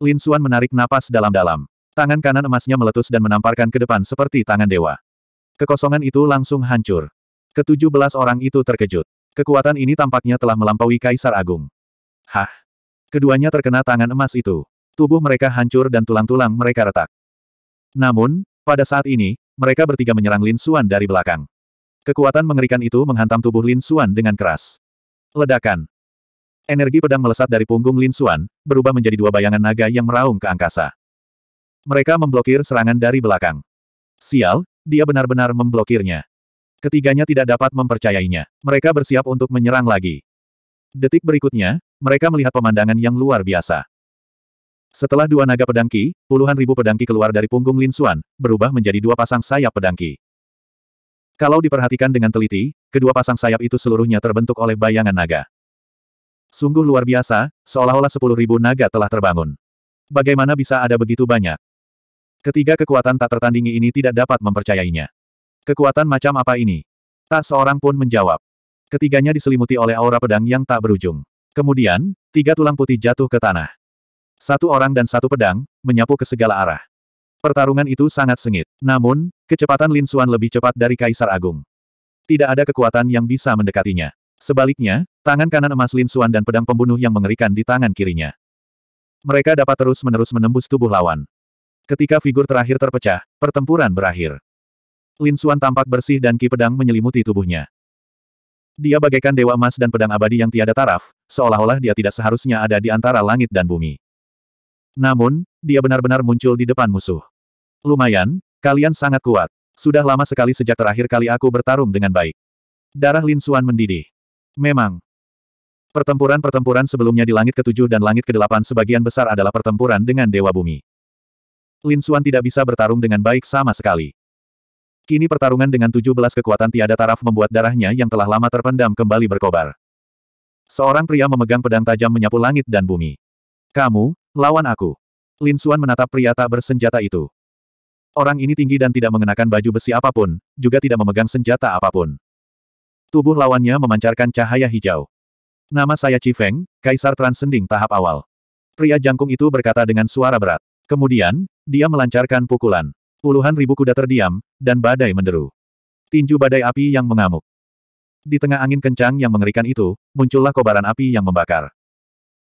Lin Suan menarik napas dalam-dalam. Tangan kanan emasnya meletus dan menamparkan ke depan seperti tangan dewa. Kekosongan itu langsung hancur. Ketujuh belas orang itu terkejut. Kekuatan ini tampaknya telah melampaui Kaisar Agung. Hah? Keduanya terkena tangan emas itu. Tubuh mereka hancur dan tulang-tulang mereka retak. Namun, pada saat ini, mereka bertiga menyerang Lin Suan dari belakang. Kekuatan mengerikan itu menghantam tubuh Lin Suan dengan keras. Ledakan. Energi pedang melesat dari punggung Lin Xuan, berubah menjadi dua bayangan naga yang meraung ke angkasa. Mereka memblokir serangan dari belakang. Sial, dia benar-benar memblokirnya. Ketiganya tidak dapat mempercayainya. Mereka bersiap untuk menyerang lagi. Detik berikutnya, mereka melihat pemandangan yang luar biasa. Setelah dua naga pedangki, puluhan ribu pedangki keluar dari punggung Lin Xuan, berubah menjadi dua pasang sayap pedangki. Kalau diperhatikan dengan teliti, kedua pasang sayap itu seluruhnya terbentuk oleh bayangan naga. Sungguh luar biasa, seolah-olah sepuluh ribu naga telah terbangun. Bagaimana bisa ada begitu banyak? Ketiga kekuatan tak tertandingi ini tidak dapat mempercayainya. Kekuatan macam apa ini? Tak seorang pun menjawab. Ketiganya diselimuti oleh aura pedang yang tak berujung. Kemudian, tiga tulang putih jatuh ke tanah. Satu orang dan satu pedang, menyapu ke segala arah. Pertarungan itu sangat sengit. Namun, kecepatan Lin Xuan lebih cepat dari Kaisar Agung. Tidak ada kekuatan yang bisa mendekatinya. Sebaliknya, Tangan kanan emas Lin Suan dan pedang pembunuh yang mengerikan di tangan kirinya. Mereka dapat terus-menerus menembus tubuh lawan. Ketika figur terakhir terpecah, pertempuran berakhir. Lin Suan tampak bersih dan ki pedang menyelimuti tubuhnya. Dia bagaikan dewa emas dan pedang abadi yang tiada taraf, seolah-olah dia tidak seharusnya ada di antara langit dan bumi. Namun, dia benar-benar muncul di depan musuh. Lumayan, kalian sangat kuat. Sudah lama sekali sejak terakhir kali aku bertarung dengan baik. Darah Lin Suan mendidih. Memang, Pertempuran-pertempuran sebelumnya di langit ketujuh dan langit kedelapan sebagian besar adalah pertempuran dengan Dewa Bumi. Lin Xuan tidak bisa bertarung dengan baik sama sekali. Kini pertarungan dengan tujuh belas kekuatan tiada taraf membuat darahnya yang telah lama terpendam kembali berkobar. Seorang pria memegang pedang tajam menyapu langit dan bumi. Kamu, lawan aku. Lin Xuan menatap pria tak bersenjata itu. Orang ini tinggi dan tidak mengenakan baju besi apapun, juga tidak memegang senjata apapun. Tubuh lawannya memancarkan cahaya hijau. Nama saya Feng, Kaisar Transcending tahap awal. Pria jangkung itu berkata dengan suara berat. Kemudian, dia melancarkan pukulan. Puluhan ribu kuda terdiam, dan badai menderu. Tinju badai api yang mengamuk. Di tengah angin kencang yang mengerikan itu, muncullah kobaran api yang membakar.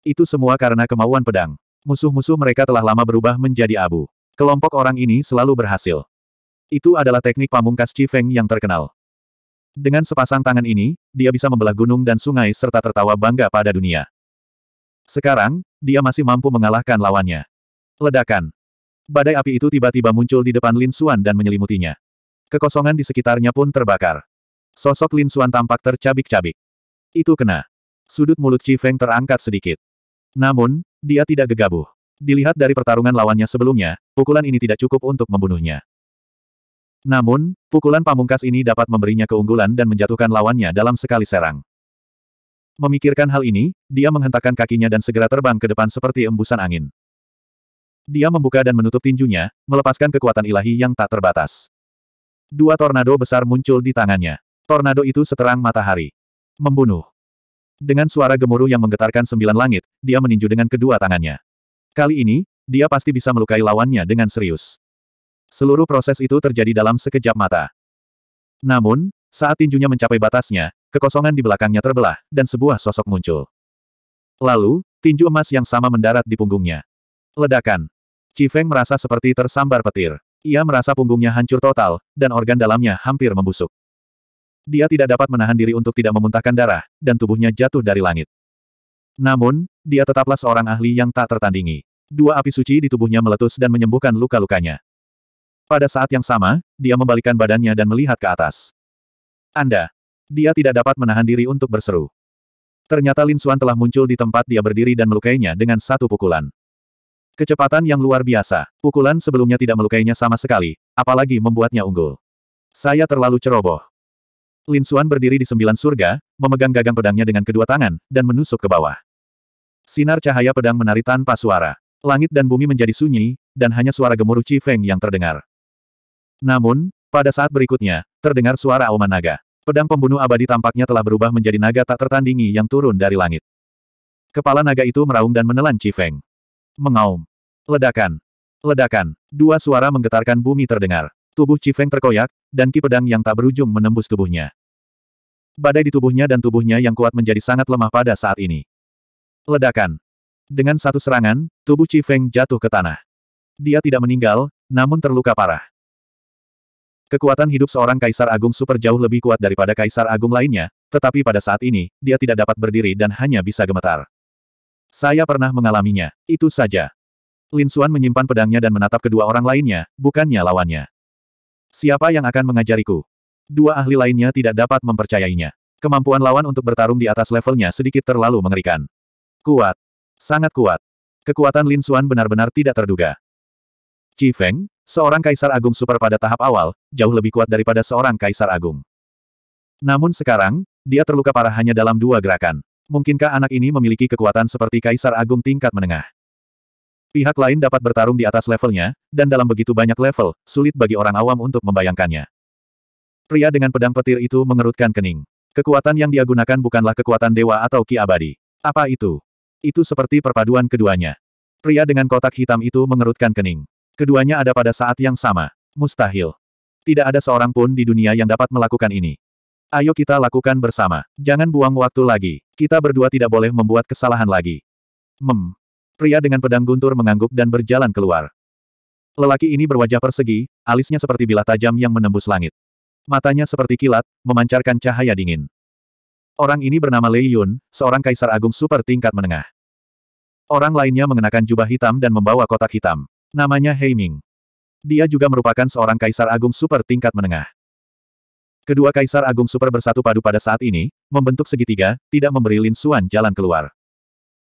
Itu semua karena kemauan pedang. Musuh-musuh mereka telah lama berubah menjadi abu. Kelompok orang ini selalu berhasil. Itu adalah teknik pamungkas Feng yang terkenal. Dengan sepasang tangan ini, dia bisa membelah gunung dan sungai serta tertawa bangga pada dunia. Sekarang, dia masih mampu mengalahkan lawannya. Ledakan. Badai api itu tiba-tiba muncul di depan Lin Xuan dan menyelimutinya. Kekosongan di sekitarnya pun terbakar. Sosok Lin Xuan tampak tercabik-cabik. Itu kena. Sudut mulut Chi Feng terangkat sedikit. Namun, dia tidak gegabah. Dilihat dari pertarungan lawannya sebelumnya, pukulan ini tidak cukup untuk membunuhnya. Namun, pukulan pamungkas ini dapat memberinya keunggulan dan menjatuhkan lawannya dalam sekali serang. Memikirkan hal ini, dia menghentakkan kakinya dan segera terbang ke depan seperti embusan angin. Dia membuka dan menutup tinjunya, melepaskan kekuatan ilahi yang tak terbatas. Dua tornado besar muncul di tangannya. Tornado itu seterang matahari. Membunuh. Dengan suara gemuruh yang menggetarkan sembilan langit, dia meninju dengan kedua tangannya. Kali ini, dia pasti bisa melukai lawannya dengan serius. Seluruh proses itu terjadi dalam sekejap mata. Namun, saat tinjunya mencapai batasnya, kekosongan di belakangnya terbelah, dan sebuah sosok muncul. Lalu, tinju emas yang sama mendarat di punggungnya. Ledakan. Cifeng merasa seperti tersambar petir. Ia merasa punggungnya hancur total, dan organ dalamnya hampir membusuk. Dia tidak dapat menahan diri untuk tidak memuntahkan darah, dan tubuhnya jatuh dari langit. Namun, dia tetaplah seorang ahli yang tak tertandingi. Dua api suci di tubuhnya meletus dan menyembuhkan luka-lukanya. Pada saat yang sama, dia membalikkan badannya dan melihat ke atas. Anda. Dia tidak dapat menahan diri untuk berseru. Ternyata Lin Suan telah muncul di tempat dia berdiri dan melukainya dengan satu pukulan. Kecepatan yang luar biasa. Pukulan sebelumnya tidak melukainya sama sekali, apalagi membuatnya unggul. Saya terlalu ceroboh. Lin Suan berdiri di sembilan surga, memegang gagang pedangnya dengan kedua tangan, dan menusuk ke bawah. Sinar cahaya pedang menari tanpa suara. Langit dan bumi menjadi sunyi, dan hanya suara gemuruh Chi Feng yang terdengar. Namun, pada saat berikutnya, terdengar suara auman naga. Pedang pembunuh abadi tampaknya telah berubah menjadi naga tak tertandingi yang turun dari langit. Kepala naga itu meraung dan menelan Cifeng. Mengaum. Ledakan. Ledakan. Dua suara menggetarkan bumi terdengar. Tubuh Cifeng terkoyak, dan ki pedang yang tak berujung menembus tubuhnya. Badai di tubuhnya dan tubuhnya yang kuat menjadi sangat lemah pada saat ini. Ledakan. Dengan satu serangan, tubuh Cifeng jatuh ke tanah. Dia tidak meninggal, namun terluka parah. Kekuatan hidup seorang Kaisar Agung super jauh lebih kuat daripada Kaisar Agung lainnya, tetapi pada saat ini, dia tidak dapat berdiri dan hanya bisa gemetar. Saya pernah mengalaminya, itu saja. Lin Xuan menyimpan pedangnya dan menatap kedua orang lainnya, bukannya lawannya. Siapa yang akan mengajariku? Dua ahli lainnya tidak dapat mempercayainya. Kemampuan lawan untuk bertarung di atas levelnya sedikit terlalu mengerikan. Kuat. Sangat kuat. Kekuatan Lin Xuan benar-benar tidak terduga. Chi Feng, Seorang Kaisar Agung Super pada tahap awal, jauh lebih kuat daripada seorang Kaisar Agung. Namun sekarang, dia terluka parah hanya dalam dua gerakan. Mungkinkah anak ini memiliki kekuatan seperti Kaisar Agung tingkat menengah? Pihak lain dapat bertarung di atas levelnya, dan dalam begitu banyak level, sulit bagi orang awam untuk membayangkannya. Pria dengan pedang petir itu mengerutkan kening. Kekuatan yang dia gunakan bukanlah kekuatan dewa atau ki abadi. Apa itu? Itu seperti perpaduan keduanya. Pria dengan kotak hitam itu mengerutkan kening. Keduanya ada pada saat yang sama. Mustahil. Tidak ada seorang pun di dunia yang dapat melakukan ini. Ayo kita lakukan bersama. Jangan buang waktu lagi. Kita berdua tidak boleh membuat kesalahan lagi. Mem. Pria dengan pedang guntur mengangguk dan berjalan keluar. Lelaki ini berwajah persegi, alisnya seperti bilah tajam yang menembus langit. Matanya seperti kilat, memancarkan cahaya dingin. Orang ini bernama Lei Yun, seorang kaisar agung super tingkat menengah. Orang lainnya mengenakan jubah hitam dan membawa kotak hitam. Namanya Heiming. Dia juga merupakan seorang kaisar agung super tingkat menengah. Kedua kaisar agung super bersatu padu pada saat ini, membentuk segitiga, tidak memberi Lin Suan jalan keluar.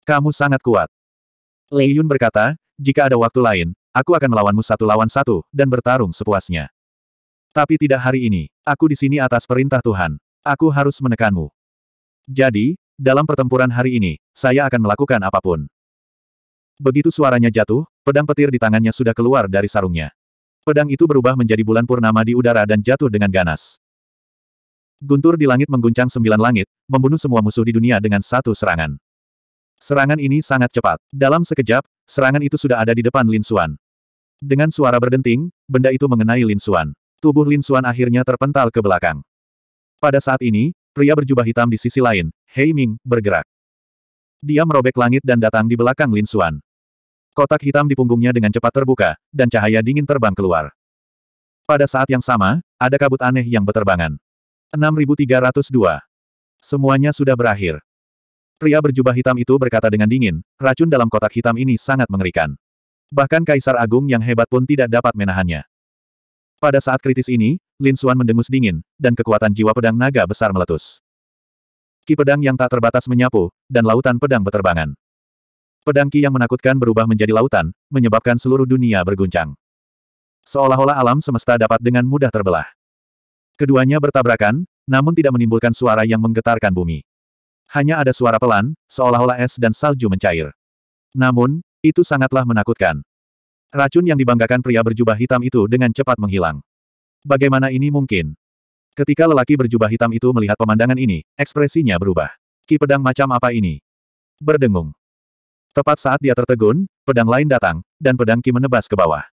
Kamu sangat kuat. Li Yun berkata, jika ada waktu lain, aku akan melawanmu satu lawan satu, dan bertarung sepuasnya. Tapi tidak hari ini. Aku di sini atas perintah Tuhan. Aku harus menekanmu. Jadi, dalam pertempuran hari ini, saya akan melakukan apapun. Begitu suaranya jatuh, pedang petir di tangannya sudah keluar dari sarungnya. Pedang itu berubah menjadi bulan purnama di udara dan jatuh dengan ganas. Guntur di langit mengguncang sembilan langit, membunuh semua musuh di dunia dengan satu serangan. Serangan ini sangat cepat. Dalam sekejap, serangan itu sudah ada di depan Lin Xuan. Dengan suara berdenting, benda itu mengenai Lin Xuan. Tubuh Lin Xuan akhirnya terpental ke belakang. Pada saat ini, pria berjubah hitam di sisi lain, Hei Ming, bergerak. Dia merobek langit dan datang di belakang Lin Xuan. Kotak hitam di punggungnya dengan cepat terbuka, dan cahaya dingin terbang keluar. Pada saat yang sama, ada kabut aneh yang beterbangan. 6302. Semuanya sudah berakhir. Pria berjubah hitam itu berkata dengan dingin, racun dalam kotak hitam ini sangat mengerikan. Bahkan Kaisar Agung yang hebat pun tidak dapat menahannya. Pada saat kritis ini, Lin Xuan mendengus dingin, dan kekuatan jiwa pedang naga besar meletus. Ki pedang yang tak terbatas menyapu, dan lautan pedang beterbangan. Pedang Ki yang menakutkan berubah menjadi lautan, menyebabkan seluruh dunia berguncang. Seolah-olah alam semesta dapat dengan mudah terbelah. Keduanya bertabrakan, namun tidak menimbulkan suara yang menggetarkan bumi. Hanya ada suara pelan, seolah-olah es dan salju mencair. Namun, itu sangatlah menakutkan. Racun yang dibanggakan pria berjubah hitam itu dengan cepat menghilang. Bagaimana ini mungkin? Ketika lelaki berjubah hitam itu melihat pemandangan ini, ekspresinya berubah. Ki pedang macam apa ini? Berdengung. Tepat saat dia tertegun, pedang lain datang, dan pedang Ki menebas ke bawah.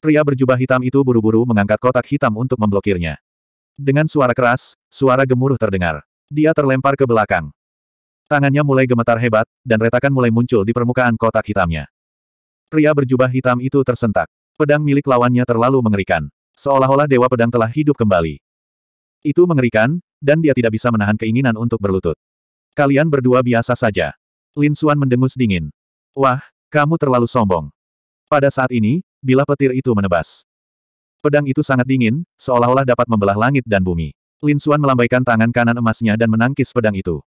Pria berjubah hitam itu buru-buru mengangkat kotak hitam untuk memblokirnya. Dengan suara keras, suara gemuruh terdengar. Dia terlempar ke belakang. Tangannya mulai gemetar hebat, dan retakan mulai muncul di permukaan kotak hitamnya. Pria berjubah hitam itu tersentak. Pedang milik lawannya terlalu mengerikan. Seolah-olah dewa pedang telah hidup kembali. Itu mengerikan, dan dia tidak bisa menahan keinginan untuk berlutut. Kalian berdua biasa saja. Lin Xuan mendengus dingin. Wah, kamu terlalu sombong. Pada saat ini, bila petir itu menebas. Pedang itu sangat dingin, seolah-olah dapat membelah langit dan bumi. Lin Suan melambaikan tangan kanan emasnya dan menangkis pedang itu.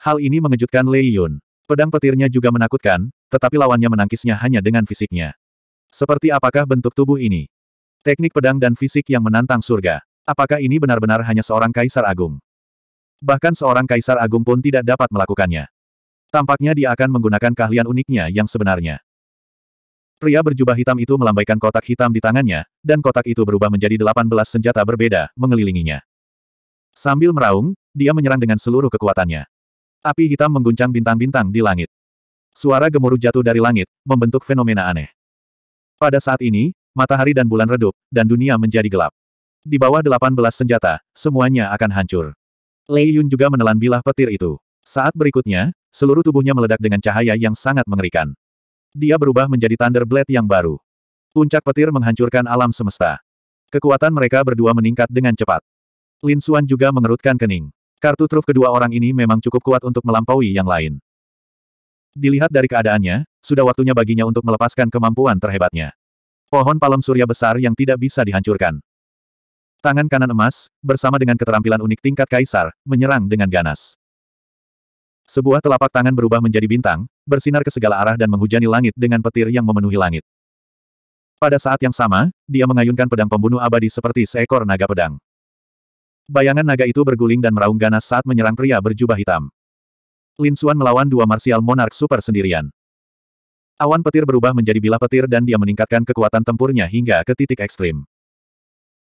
Hal ini mengejutkan Lei Yun. Pedang petirnya juga menakutkan, tetapi lawannya menangkisnya hanya dengan fisiknya. Seperti apakah bentuk tubuh ini? Teknik pedang dan fisik yang menantang surga. Apakah ini benar-benar hanya seorang kaisar agung? Bahkan seorang kaisar agung pun tidak dapat melakukannya. Tampaknya dia akan menggunakan keahlian uniknya yang sebenarnya. Pria berjubah hitam itu melambaikan kotak hitam di tangannya, dan kotak itu berubah menjadi 18 senjata berbeda, mengelilinginya. Sambil meraung, dia menyerang dengan seluruh kekuatannya. Api hitam mengguncang bintang-bintang di langit. Suara gemuruh jatuh dari langit, membentuk fenomena aneh. Pada saat ini, matahari dan bulan redup, dan dunia menjadi gelap. Di bawah 18 senjata, semuanya akan hancur. Lei Yun juga menelan bilah petir itu. Saat berikutnya, seluruh tubuhnya meledak dengan cahaya yang sangat mengerikan. Dia berubah menjadi Thunder Blade yang baru. Puncak petir menghancurkan alam semesta. Kekuatan mereka berdua meningkat dengan cepat. Lin Xuan juga mengerutkan kening. Kartu truf kedua orang ini memang cukup kuat untuk melampaui yang lain. Dilihat dari keadaannya, sudah waktunya baginya untuk melepaskan kemampuan terhebatnya. Pohon palem surya besar yang tidak bisa dihancurkan. Tangan kanan emas, bersama dengan keterampilan unik tingkat kaisar, menyerang dengan ganas. Sebuah telapak tangan berubah menjadi bintang, bersinar ke segala arah dan menghujani langit dengan petir yang memenuhi langit. Pada saat yang sama, dia mengayunkan pedang pembunuh abadi seperti seekor naga pedang. Bayangan naga itu berguling dan meraung ganas saat menyerang pria berjubah hitam. Lin Xuan melawan dua martial monark super sendirian. Awan petir berubah menjadi bilah petir dan dia meningkatkan kekuatan tempurnya hingga ke titik ekstrim.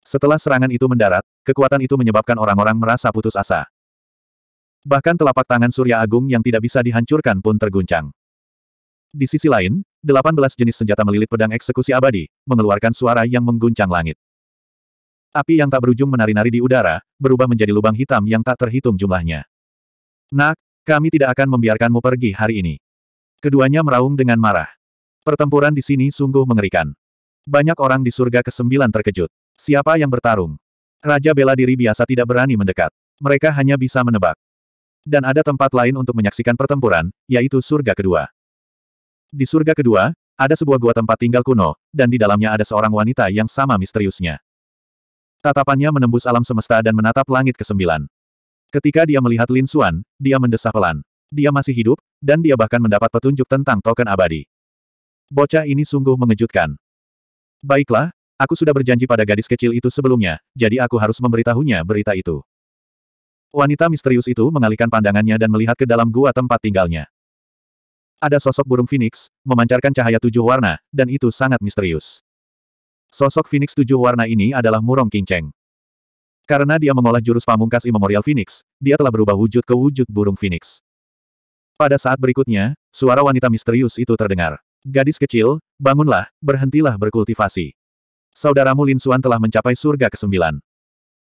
Setelah serangan itu mendarat, kekuatan itu menyebabkan orang-orang merasa putus asa. Bahkan telapak tangan Surya Agung yang tidak bisa dihancurkan pun terguncang. Di sisi lain, 18 jenis senjata melilit pedang eksekusi abadi, mengeluarkan suara yang mengguncang langit. Api yang tak berujung menari-nari di udara, berubah menjadi lubang hitam yang tak terhitung jumlahnya. Nak, kami tidak akan membiarkanmu pergi hari ini. Keduanya meraung dengan marah. Pertempuran di sini sungguh mengerikan. Banyak orang di surga kesembilan terkejut. Siapa yang bertarung? Raja bela diri biasa tidak berani mendekat. Mereka hanya bisa menebak. Dan ada tempat lain untuk menyaksikan pertempuran, yaitu surga kedua. Di surga kedua, ada sebuah gua tempat tinggal kuno, dan di dalamnya ada seorang wanita yang sama misteriusnya. Tatapannya menembus alam semesta dan menatap langit kesembilan. Ketika dia melihat Lin Xuan, dia mendesah pelan. Dia masih hidup, dan dia bahkan mendapat petunjuk tentang token abadi. Bocah ini sungguh mengejutkan. Baiklah, aku sudah berjanji pada gadis kecil itu sebelumnya, jadi aku harus memberitahunya berita itu. Wanita misterius itu mengalihkan pandangannya dan melihat ke dalam gua tempat tinggalnya. Ada sosok burung phoenix, memancarkan cahaya tujuh warna, dan itu sangat misterius. Sosok phoenix tujuh warna ini adalah Murong Cheng. Karena dia mengolah jurus pamungkas Immemorial Phoenix, dia telah berubah wujud ke wujud burung phoenix. Pada saat berikutnya, suara wanita misterius itu terdengar. Gadis kecil, bangunlah, berhentilah berkultivasi. Saudaramu Lin Xuan telah mencapai surga ke-9.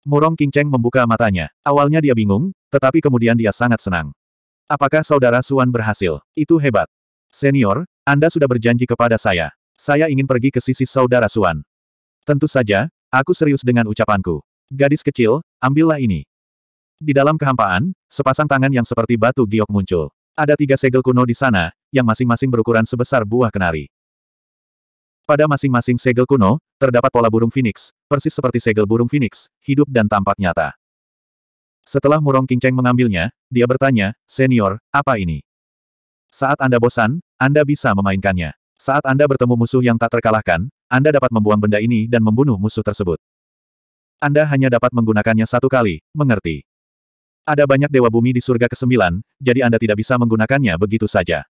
Murong Kingceng membuka matanya. Awalnya dia bingung, tetapi kemudian dia sangat senang. Apakah saudara Suan berhasil? Itu hebat. Senior, Anda sudah berjanji kepada saya. Saya ingin pergi ke sisi saudara Suan. Tentu saja, aku serius dengan ucapanku. Gadis kecil, ambillah ini. Di dalam kehampaan, sepasang tangan yang seperti batu giok muncul. Ada tiga segel kuno di sana, yang masing-masing berukuran sebesar buah kenari. Pada masing-masing segel kuno, terdapat pola burung phoenix, persis seperti segel burung phoenix, hidup dan tampak nyata. Setelah Murong Kinceng mengambilnya, dia bertanya, Senior, apa ini? Saat Anda bosan, Anda bisa memainkannya. Saat Anda bertemu musuh yang tak terkalahkan, Anda dapat membuang benda ini dan membunuh musuh tersebut. Anda hanya dapat menggunakannya satu kali, mengerti? Ada banyak dewa bumi di surga ke-9, jadi Anda tidak bisa menggunakannya begitu saja.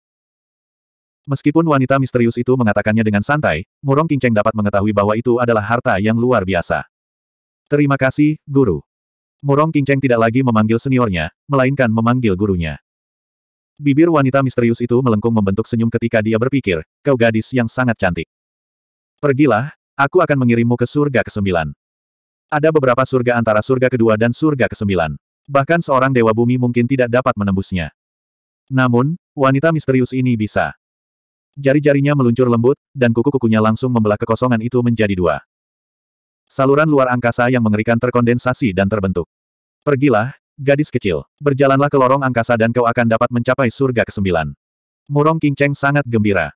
Meskipun wanita misterius itu mengatakannya dengan santai, Murong Kinceng dapat mengetahui bahwa itu adalah harta yang luar biasa. Terima kasih, Guru. Murong Kinceng tidak lagi memanggil seniornya, melainkan memanggil gurunya. Bibir wanita misterius itu melengkung membentuk senyum ketika dia berpikir, kau gadis yang sangat cantik. Pergilah, aku akan mengirimmu ke surga ke-9. Ada beberapa surga antara surga kedua dan surga ke-9. Bahkan seorang dewa bumi mungkin tidak dapat menembusnya. Namun, wanita misterius ini bisa. Jari-jarinya meluncur lembut, dan kuku-kukunya langsung membelah kekosongan itu menjadi dua. Saluran luar angkasa yang mengerikan terkondensasi dan terbentuk. Pergilah, gadis kecil. Berjalanlah ke lorong angkasa dan kau akan dapat mencapai surga kesembilan. Murong King Cheng sangat gembira.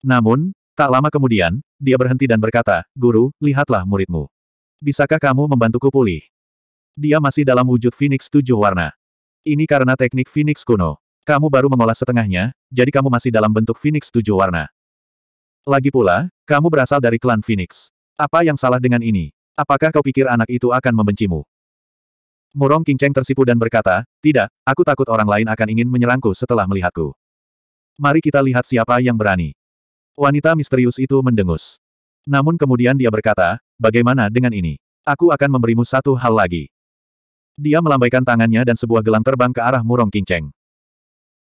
Namun, tak lama kemudian, dia berhenti dan berkata, Guru, lihatlah muridmu. Bisakah kamu membantuku pulih? Dia masih dalam wujud Phoenix tujuh warna. Ini karena teknik Phoenix kuno. Kamu baru mengolah setengahnya, jadi kamu masih dalam bentuk Phoenix tujuh warna. Lagi pula, kamu berasal dari klan Phoenix. Apa yang salah dengan ini? Apakah kau pikir anak itu akan membencimu? Murong Cheng tersipu dan berkata, tidak, aku takut orang lain akan ingin menyerangku setelah melihatku. Mari kita lihat siapa yang berani. Wanita misterius itu mendengus. Namun kemudian dia berkata, bagaimana dengan ini? Aku akan memberimu satu hal lagi. Dia melambaikan tangannya dan sebuah gelang terbang ke arah Murong Cheng.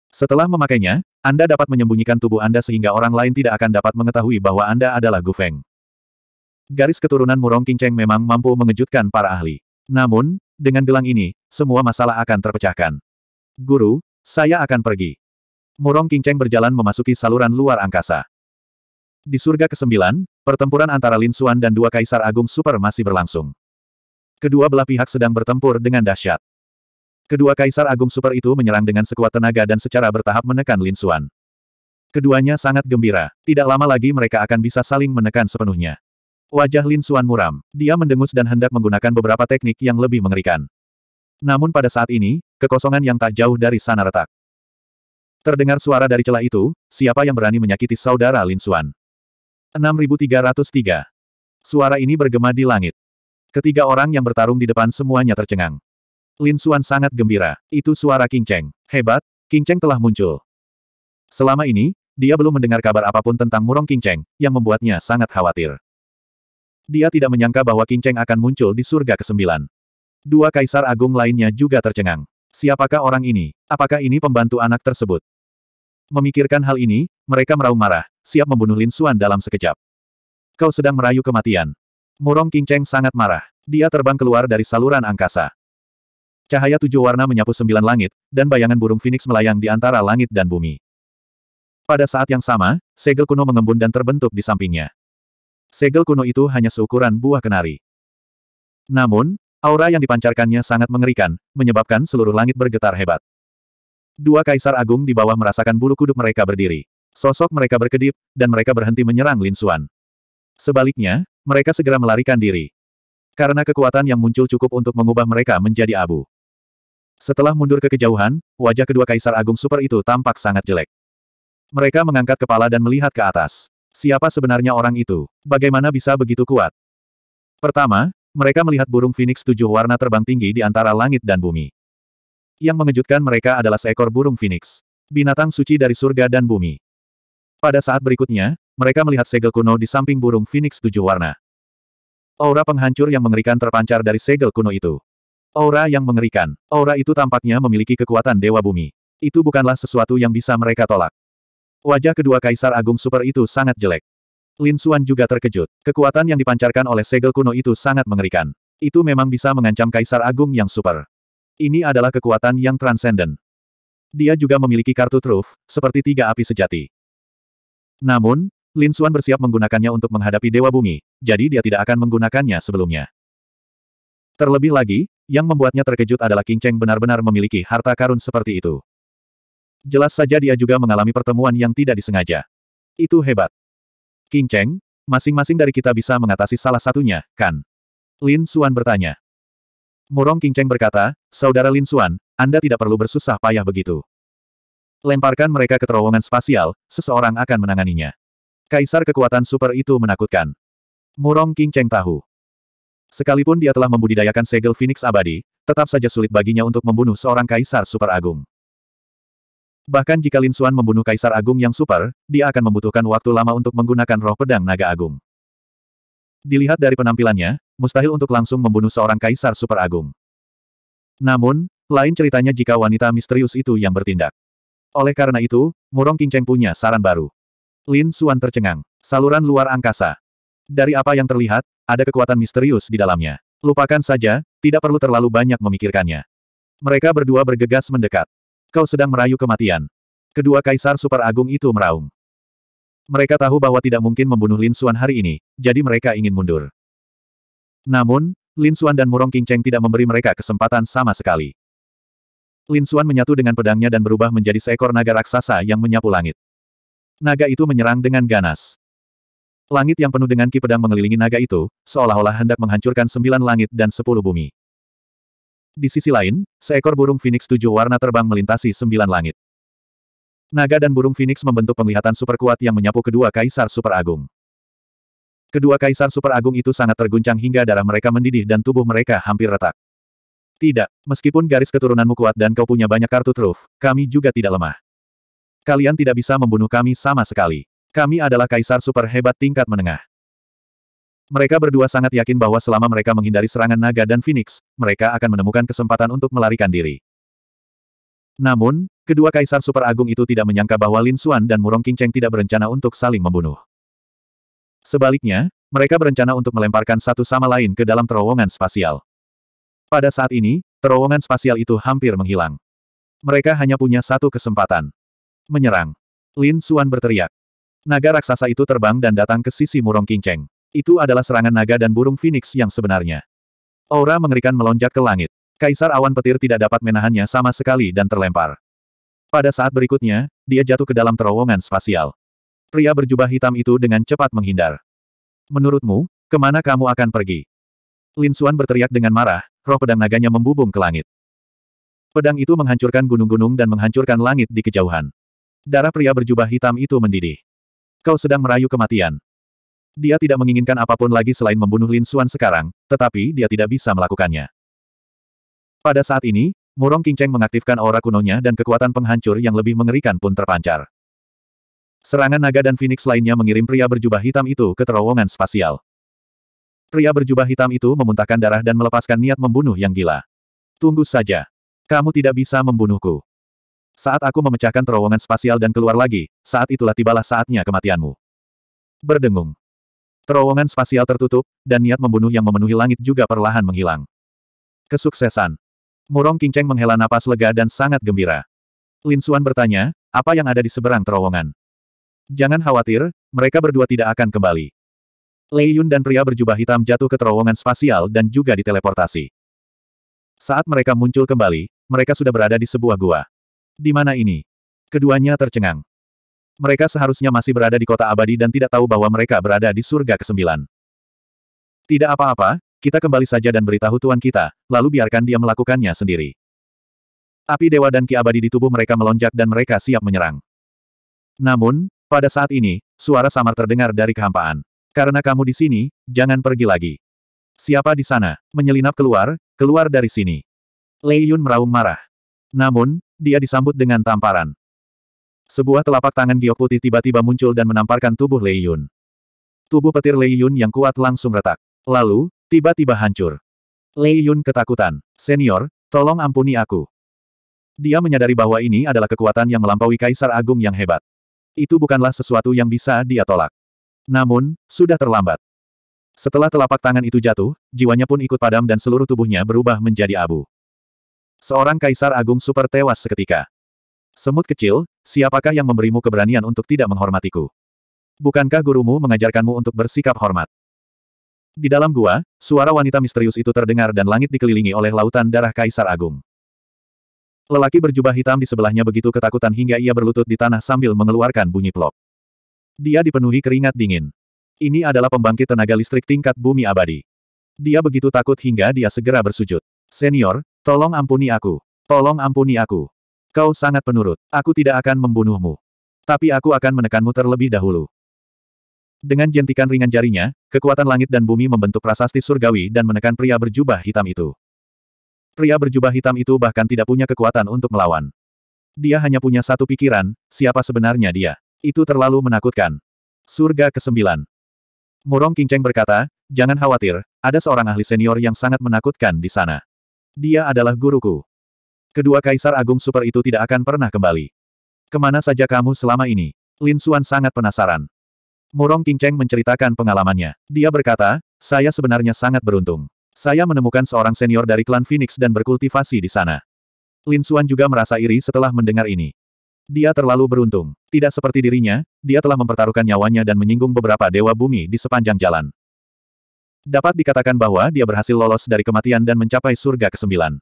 Setelah memakainya, Anda dapat menyembunyikan tubuh Anda sehingga orang lain tidak akan dapat mengetahui bahwa Anda adalah Gu Feng. Garis keturunan Murong Kinceng memang mampu mengejutkan para ahli. Namun, dengan gelang ini, semua masalah akan terpecahkan. Guru, saya akan pergi. Murong Kinceng berjalan memasuki saluran luar angkasa. Di surga ke-9, pertempuran antara Lin Xuan dan dua kaisar agung super masih berlangsung. Kedua belah pihak sedang bertempur dengan dahsyat. Kedua Kaisar Agung Super itu menyerang dengan sekuat tenaga dan secara bertahap menekan Lin Xuan. Keduanya sangat gembira. Tidak lama lagi mereka akan bisa saling menekan sepenuhnya. Wajah Lin Xuan muram. Dia mendengus dan hendak menggunakan beberapa teknik yang lebih mengerikan. Namun pada saat ini, kekosongan yang tak jauh dari sana retak. Terdengar suara dari celah itu, siapa yang berani menyakiti saudara Lin Xuan? 6303. Suara ini bergema di langit. Ketiga orang yang bertarung di depan semuanya tercengang. Lin Suan sangat gembira. Itu suara King Cheng. Hebat, King Cheng telah muncul. Selama ini, dia belum mendengar kabar apapun tentang murong King Cheng, yang membuatnya sangat khawatir. Dia tidak menyangka bahwa King Cheng akan muncul di surga ke-9. Dua kaisar agung lainnya juga tercengang. Siapakah orang ini? Apakah ini pembantu anak tersebut? Memikirkan hal ini, mereka meraung marah, siap membunuh Lin Suan dalam sekejap. Kau sedang merayu kematian. Murong King Cheng sangat marah. Dia terbang keluar dari saluran angkasa. Cahaya tujuh warna menyapu sembilan langit, dan bayangan burung Phoenix melayang di antara langit dan bumi. Pada saat yang sama, segel kuno mengembun dan terbentuk di sampingnya. Segel kuno itu hanya seukuran buah kenari. Namun, aura yang dipancarkannya sangat mengerikan, menyebabkan seluruh langit bergetar hebat. Dua kaisar agung di bawah merasakan bulu kuduk mereka berdiri. Sosok mereka berkedip, dan mereka berhenti menyerang Lin Xuan. Sebaliknya, mereka segera melarikan diri. Karena kekuatan yang muncul cukup untuk mengubah mereka menjadi abu. Setelah mundur ke kejauhan, wajah kedua Kaisar Agung Super itu tampak sangat jelek. Mereka mengangkat kepala dan melihat ke atas. Siapa sebenarnya orang itu? Bagaimana bisa begitu kuat? Pertama, mereka melihat burung phoenix tujuh warna terbang tinggi di antara langit dan bumi. Yang mengejutkan mereka adalah seekor burung phoenix. Binatang suci dari surga dan bumi. Pada saat berikutnya, mereka melihat segel kuno di samping burung phoenix tujuh warna. Aura penghancur yang mengerikan terpancar dari segel kuno itu. Aura yang mengerikan. Aura itu tampaknya memiliki kekuatan Dewa Bumi. Itu bukanlah sesuatu yang bisa mereka tolak. Wajah kedua Kaisar Agung Super itu sangat jelek. Lin Xuan juga terkejut. Kekuatan yang dipancarkan oleh segel kuno itu sangat mengerikan. Itu memang bisa mengancam Kaisar Agung yang super. Ini adalah kekuatan yang transenden. Dia juga memiliki kartu truf, seperti tiga api sejati. Namun, Lin Xuan bersiap menggunakannya untuk menghadapi Dewa Bumi, jadi dia tidak akan menggunakannya sebelumnya. Terlebih lagi, yang membuatnya terkejut adalah King Cheng benar-benar memiliki harta karun seperti itu. Jelas saja dia juga mengalami pertemuan yang tidak disengaja. Itu hebat. King Cheng, masing-masing dari kita bisa mengatasi salah satunya, kan? Lin Suan bertanya. Murong King Cheng berkata, Saudara Lin Suan, Anda tidak perlu bersusah payah begitu. Lemparkan mereka ke terowongan spasial, seseorang akan menanganinya. Kaisar kekuatan super itu menakutkan. Murong King Cheng tahu. Sekalipun dia telah membudidayakan segel Phoenix abadi, tetap saja sulit baginya untuk membunuh seorang kaisar super agung. Bahkan jika Lin Xuan membunuh kaisar agung yang super, dia akan membutuhkan waktu lama untuk menggunakan roh pedang naga agung. Dilihat dari penampilannya, mustahil untuk langsung membunuh seorang kaisar super agung. Namun, lain ceritanya jika wanita misterius itu yang bertindak. Oleh karena itu, Murong Kinceng punya saran baru. Lin Xuan tercengang. Saluran luar angkasa. Dari apa yang terlihat, ada kekuatan misterius di dalamnya. Lupakan saja, tidak perlu terlalu banyak memikirkannya. Mereka berdua bergegas mendekat. Kau sedang merayu kematian. Kedua kaisar super agung itu meraung. Mereka tahu bahwa tidak mungkin membunuh Lin Xuan hari ini, jadi mereka ingin mundur. Namun, Lin Xuan dan Murong King Cheng tidak memberi mereka kesempatan sama sekali. Lin Xuan menyatu dengan pedangnya dan berubah menjadi seekor naga raksasa yang menyapu langit. Naga itu menyerang dengan ganas. Langit yang penuh dengan ki pedang mengelilingi naga itu, seolah-olah hendak menghancurkan sembilan langit dan sepuluh bumi. Di sisi lain, seekor burung phoenix tujuh warna terbang melintasi sembilan langit. Naga dan burung phoenix membentuk penglihatan super kuat yang menyapu kedua kaisar super agung. Kedua kaisar super agung itu sangat terguncang hingga darah mereka mendidih dan tubuh mereka hampir retak. Tidak, meskipun garis keturunanmu kuat dan kau punya banyak kartu truf, kami juga tidak lemah. Kalian tidak bisa membunuh kami sama sekali. Kami adalah kaisar super hebat tingkat menengah. Mereka berdua sangat yakin bahwa selama mereka menghindari serangan naga dan Phoenix, mereka akan menemukan kesempatan untuk melarikan diri. Namun, kedua kaisar super agung itu tidak menyangka bahwa Lin Xuan dan Murong Qingcheng tidak berencana untuk saling membunuh. Sebaliknya, mereka berencana untuk melemparkan satu sama lain ke dalam terowongan spasial. Pada saat ini, terowongan spasial itu hampir menghilang. Mereka hanya punya satu kesempatan. Menyerang. Lin Xuan berteriak. Naga raksasa itu terbang dan datang ke sisi Murong Kinceng. Itu adalah serangan naga dan burung Phoenix yang sebenarnya. Aura mengerikan melonjak ke langit. Kaisar awan petir tidak dapat menahannya sama sekali dan terlempar. Pada saat berikutnya, dia jatuh ke dalam terowongan spasial. Pria berjubah hitam itu dengan cepat menghindar. Menurutmu, kemana kamu akan pergi? Lin Suan berteriak dengan marah, roh pedang naganya membubung ke langit. Pedang itu menghancurkan gunung-gunung dan menghancurkan langit di kejauhan. Darah pria berjubah hitam itu mendidih. Kau sedang merayu kematian. Dia tidak menginginkan apapun lagi selain membunuh Lin Xuan sekarang, tetapi dia tidak bisa melakukannya. Pada saat ini, Murong Cheng mengaktifkan aura kunonya dan kekuatan penghancur yang lebih mengerikan pun terpancar. Serangan naga dan Phoenix lainnya mengirim pria berjubah hitam itu ke terowongan spasial. Pria berjubah hitam itu memuntahkan darah dan melepaskan niat membunuh yang gila. Tunggu saja. Kamu tidak bisa membunuhku. Saat aku memecahkan terowongan spasial dan keluar lagi, saat itulah tibalah saatnya kematianmu. Berdengung. Terowongan spasial tertutup, dan niat membunuh yang memenuhi langit juga perlahan menghilang. Kesuksesan. Murong Kinceng menghela napas lega dan sangat gembira. Lin Suan bertanya, apa yang ada di seberang terowongan? Jangan khawatir, mereka berdua tidak akan kembali. Lei Yun dan pria berjubah hitam jatuh ke terowongan spasial dan juga diteleportasi. Saat mereka muncul kembali, mereka sudah berada di sebuah gua. Di mana ini? Keduanya tercengang. Mereka seharusnya masih berada di kota abadi dan tidak tahu bahwa mereka berada di surga kesembilan. Tidak apa-apa, kita kembali saja dan beritahu tuan kita, lalu biarkan dia melakukannya sendiri. Api dewa dan ki abadi di tubuh mereka melonjak dan mereka siap menyerang. Namun, pada saat ini, suara samar terdengar dari kehampaan. Karena kamu di sini, jangan pergi lagi. Siapa di sana? Menyelinap keluar, keluar dari sini. Lei Yun meraung marah. Namun, dia disambut dengan tamparan. Sebuah telapak tangan giok putih tiba-tiba muncul dan menamparkan tubuh Lei Yun. Tubuh petir Lei Yun yang kuat langsung retak. Lalu, tiba-tiba hancur. Lei Yun ketakutan. Senior, tolong ampuni aku. Dia menyadari bahwa ini adalah kekuatan yang melampaui Kaisar Agung yang hebat. Itu bukanlah sesuatu yang bisa dia tolak. Namun, sudah terlambat. Setelah telapak tangan itu jatuh, jiwanya pun ikut padam dan seluruh tubuhnya berubah menjadi abu. Seorang kaisar agung super tewas seketika. Semut kecil, siapakah yang memberimu keberanian untuk tidak menghormatiku? Bukankah gurumu mengajarkanmu untuk bersikap hormat? Di dalam gua, suara wanita misterius itu terdengar dan langit dikelilingi oleh lautan darah kaisar agung. Lelaki berjubah hitam di sebelahnya begitu ketakutan hingga ia berlutut di tanah sambil mengeluarkan bunyi plop. Dia dipenuhi keringat dingin. Ini adalah pembangkit tenaga listrik tingkat bumi abadi. Dia begitu takut hingga dia segera bersujud. Senior, tolong ampuni aku. Tolong ampuni aku. Kau sangat penurut. Aku tidak akan membunuhmu. Tapi aku akan menekanmu terlebih dahulu. Dengan jentikan ringan jarinya, kekuatan langit dan bumi membentuk prasasti surgawi dan menekan pria berjubah hitam itu. Pria berjubah hitam itu bahkan tidak punya kekuatan untuk melawan. Dia hanya punya satu pikiran, siapa sebenarnya dia. Itu terlalu menakutkan. Surga ke-9 Murong Kinceng berkata, jangan khawatir, ada seorang ahli senior yang sangat menakutkan di sana. Dia adalah guruku. Kedua kaisar agung super itu tidak akan pernah kembali. Kemana saja kamu selama ini? Lin Suan sangat penasaran. Murong Qingcheng menceritakan pengalamannya. Dia berkata, saya sebenarnya sangat beruntung. Saya menemukan seorang senior dari klan Phoenix dan berkultivasi di sana. Lin Suan juga merasa iri setelah mendengar ini. Dia terlalu beruntung. Tidak seperti dirinya, dia telah mempertaruhkan nyawanya dan menyinggung beberapa dewa bumi di sepanjang jalan dapat dikatakan bahwa dia berhasil lolos dari kematian dan mencapai surga ke-9.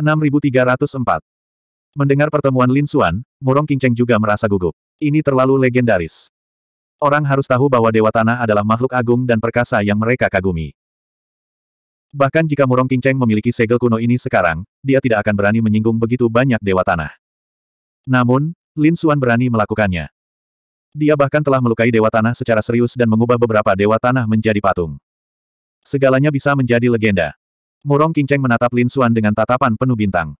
6304. Mendengar pertemuan Lin Xuan, Murong Qingcheng juga merasa gugup. Ini terlalu legendaris. Orang harus tahu bahwa Dewa Tanah adalah makhluk agung dan perkasa yang mereka kagumi. Bahkan jika Murong Qingcheng memiliki segel kuno ini sekarang, dia tidak akan berani menyinggung begitu banyak dewa tanah. Namun, Lin Xuan berani melakukannya. Dia bahkan telah melukai dewa tanah secara serius dan mengubah beberapa dewa tanah menjadi patung. Segalanya bisa menjadi legenda. Murong Kinceng menatap Lin Xuan dengan tatapan penuh bintang.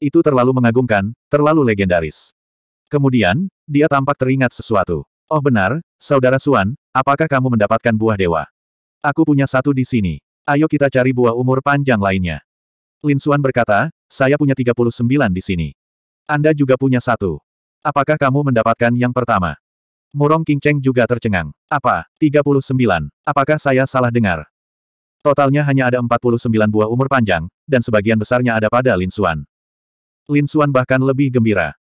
Itu terlalu mengagumkan, terlalu legendaris. Kemudian, dia tampak teringat sesuatu. Oh benar, Saudara Xuan, apakah kamu mendapatkan buah dewa? Aku punya satu di sini. Ayo kita cari buah umur panjang lainnya. Lin Xuan berkata, saya punya 39 di sini. Anda juga punya satu. Apakah kamu mendapatkan yang pertama? Murong Cheng juga tercengang. Apa, 39? Apakah saya salah dengar? Totalnya hanya ada 49 buah umur panjang, dan sebagian besarnya ada pada Lin Xuan. Lin Xuan bahkan lebih gembira.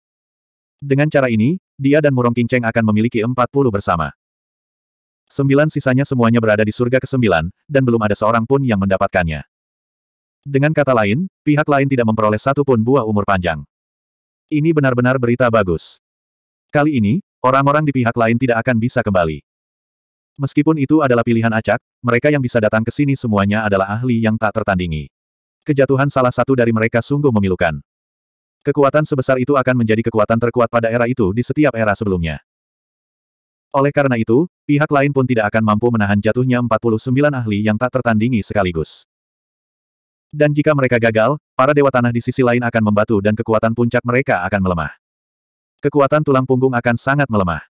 Dengan cara ini, dia dan Murong Cheng akan memiliki 40 bersama. Sembilan sisanya semuanya berada di surga ke-9, dan belum ada seorang pun yang mendapatkannya. Dengan kata lain, pihak lain tidak memperoleh satu pun buah umur panjang. Ini benar-benar berita bagus. Kali ini, orang-orang di pihak lain tidak akan bisa kembali. Meskipun itu adalah pilihan acak, mereka yang bisa datang ke sini semuanya adalah ahli yang tak tertandingi. Kejatuhan salah satu dari mereka sungguh memilukan. Kekuatan sebesar itu akan menjadi kekuatan terkuat pada era itu di setiap era sebelumnya. Oleh karena itu, pihak lain pun tidak akan mampu menahan jatuhnya 49 ahli yang tak tertandingi sekaligus. Dan jika mereka gagal, para dewa tanah di sisi lain akan membatu dan kekuatan puncak mereka akan melemah. Kekuatan tulang punggung akan sangat melemah.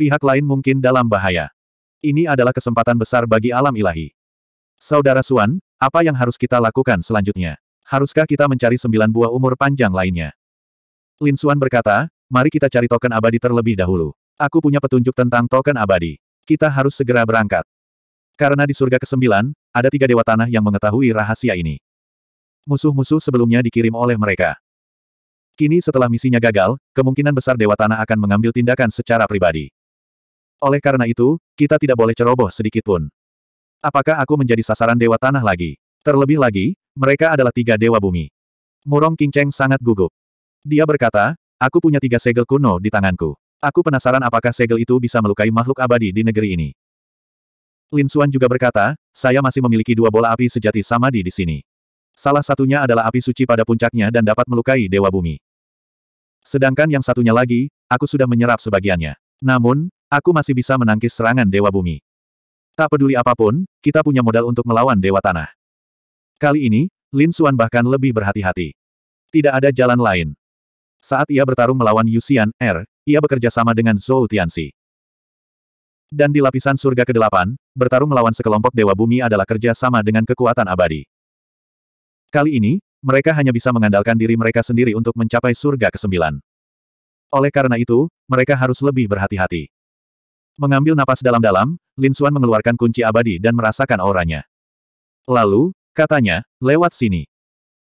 Pihak lain mungkin dalam bahaya. Ini adalah kesempatan besar bagi alam ilahi. Saudara Suan, apa yang harus kita lakukan selanjutnya? Haruskah kita mencari sembilan buah umur panjang lainnya? Lin Suan berkata, mari kita cari token abadi terlebih dahulu. Aku punya petunjuk tentang token abadi. Kita harus segera berangkat. Karena di surga ke-9, ada tiga dewa tanah yang mengetahui rahasia ini. Musuh-musuh sebelumnya dikirim oleh mereka. Kini setelah misinya gagal, kemungkinan besar dewa tanah akan mengambil tindakan secara pribadi. Oleh karena itu, kita tidak boleh ceroboh sedikitpun. Apakah aku menjadi sasaran dewa tanah lagi? Terlebih lagi, mereka adalah tiga dewa bumi. Murong Kingcheng sangat gugup. Dia berkata, aku punya tiga segel kuno di tanganku. Aku penasaran apakah segel itu bisa melukai makhluk abadi di negeri ini. Lin Xuan juga berkata, saya masih memiliki dua bola api sejati samadi di sini. Salah satunya adalah api suci pada puncaknya dan dapat melukai dewa bumi. Sedangkan yang satunya lagi, aku sudah menyerap sebagiannya. Namun, Aku masih bisa menangkis serangan Dewa Bumi. Tak peduli apapun, kita punya modal untuk melawan Dewa Tanah. Kali ini, Lin Xuan bahkan lebih berhati-hati. Tidak ada jalan lain. Saat ia bertarung melawan Yusian Er, ia bekerja sama dengan Zhou Tianxi. Dan di lapisan surga ke-8, bertarung melawan sekelompok Dewa Bumi adalah kerja sama dengan kekuatan abadi. Kali ini, mereka hanya bisa mengandalkan diri mereka sendiri untuk mencapai surga ke-9. Oleh karena itu, mereka harus lebih berhati-hati. Mengambil napas dalam-dalam, Lin Xuan mengeluarkan kunci abadi dan merasakan auranya. Lalu, katanya, lewat sini.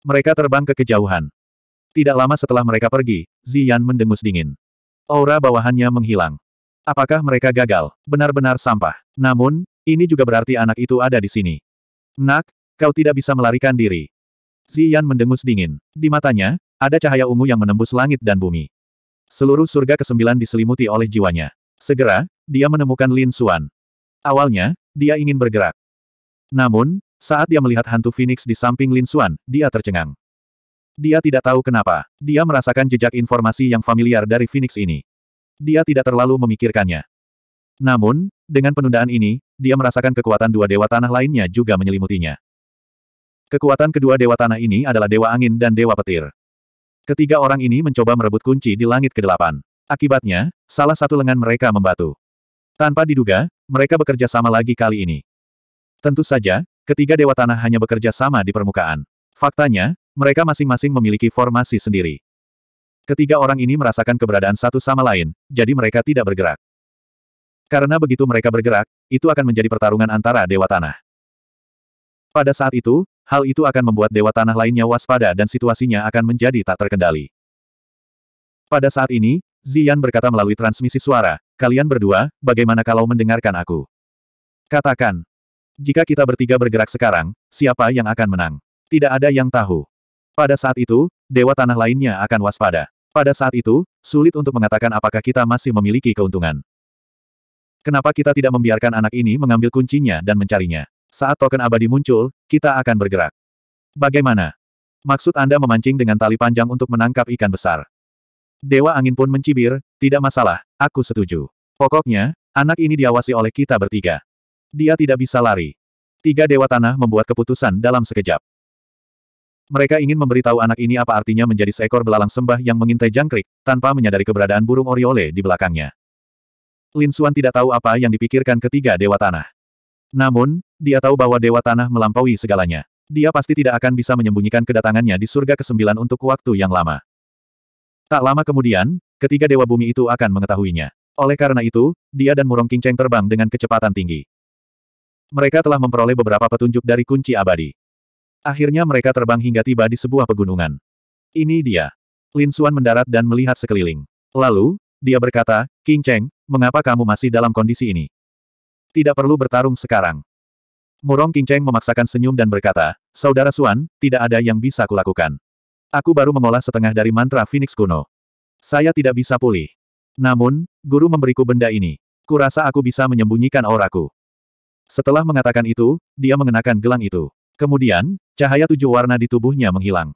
Mereka terbang ke kejauhan. Tidak lama setelah mereka pergi, Ziyan mendengus dingin. Aura bawahannya menghilang. Apakah mereka gagal? Benar-benar sampah. Namun, ini juga berarti anak itu ada di sini. Nak, kau tidak bisa melarikan diri. Ziyan mendengus dingin. Di matanya, ada cahaya ungu yang menembus langit dan bumi. Seluruh surga kesembilan diselimuti oleh jiwanya. Segera, dia menemukan Lin Xuan. Awalnya, dia ingin bergerak. Namun, saat dia melihat hantu Phoenix di samping Lin Xuan, dia tercengang. Dia tidak tahu kenapa. Dia merasakan jejak informasi yang familiar dari Phoenix ini. Dia tidak terlalu memikirkannya. Namun, dengan penundaan ini, dia merasakan kekuatan dua dewa tanah lainnya juga menyelimutinya. Kekuatan kedua dewa tanah ini adalah dewa angin dan dewa petir. Ketiga orang ini mencoba merebut kunci di langit kedelapan. Akibatnya, salah satu lengan mereka membatu. Tanpa diduga, mereka bekerja sama lagi kali ini. Tentu saja, ketiga Dewa Tanah hanya bekerja sama di permukaan. Faktanya, mereka masing-masing memiliki formasi sendiri. Ketiga orang ini merasakan keberadaan satu sama lain, jadi mereka tidak bergerak. Karena begitu mereka bergerak, itu akan menjadi pertarungan antara Dewa Tanah. Pada saat itu, hal itu akan membuat Dewa Tanah lainnya waspada dan situasinya akan menjadi tak terkendali. Pada saat ini, Zian berkata melalui transmisi suara, Kalian berdua, bagaimana kalau mendengarkan aku? Katakan. Jika kita bertiga bergerak sekarang, siapa yang akan menang? Tidak ada yang tahu. Pada saat itu, dewa tanah lainnya akan waspada. Pada saat itu, sulit untuk mengatakan apakah kita masih memiliki keuntungan. Kenapa kita tidak membiarkan anak ini mengambil kuncinya dan mencarinya? Saat token abadi muncul, kita akan bergerak. Bagaimana? Maksud Anda memancing dengan tali panjang untuk menangkap ikan besar? Dewa Angin pun mencibir, tidak masalah, aku setuju. Pokoknya, anak ini diawasi oleh kita bertiga. Dia tidak bisa lari. Tiga Dewa Tanah membuat keputusan dalam sekejap. Mereka ingin memberitahu anak ini apa artinya menjadi seekor belalang sembah yang mengintai jangkrik, tanpa menyadari keberadaan burung Oriole di belakangnya. Lin Xuan tidak tahu apa yang dipikirkan ketiga Dewa Tanah. Namun, dia tahu bahwa Dewa Tanah melampaui segalanya. Dia pasti tidak akan bisa menyembunyikan kedatangannya di surga kesembilan untuk waktu yang lama. Tak lama kemudian, ketiga dewa bumi itu akan mengetahuinya. Oleh karena itu, dia dan Murong Kinceng terbang dengan kecepatan tinggi. Mereka telah memperoleh beberapa petunjuk dari kunci abadi. Akhirnya mereka terbang hingga tiba di sebuah pegunungan. Ini dia. Lin Xuan mendarat dan melihat sekeliling. Lalu, dia berkata, King Cheng, mengapa kamu masih dalam kondisi ini? Tidak perlu bertarung sekarang. Murong King Cheng memaksakan senyum dan berkata, Saudara Suan, tidak ada yang bisa kulakukan. Aku baru mengolah setengah dari mantra Phoenix kuno. Saya tidak bisa pulih. Namun, guru memberiku benda ini. Kurasa aku bisa menyembunyikan auraku. Setelah mengatakan itu, dia mengenakan gelang itu. Kemudian, cahaya tujuh warna di tubuhnya menghilang.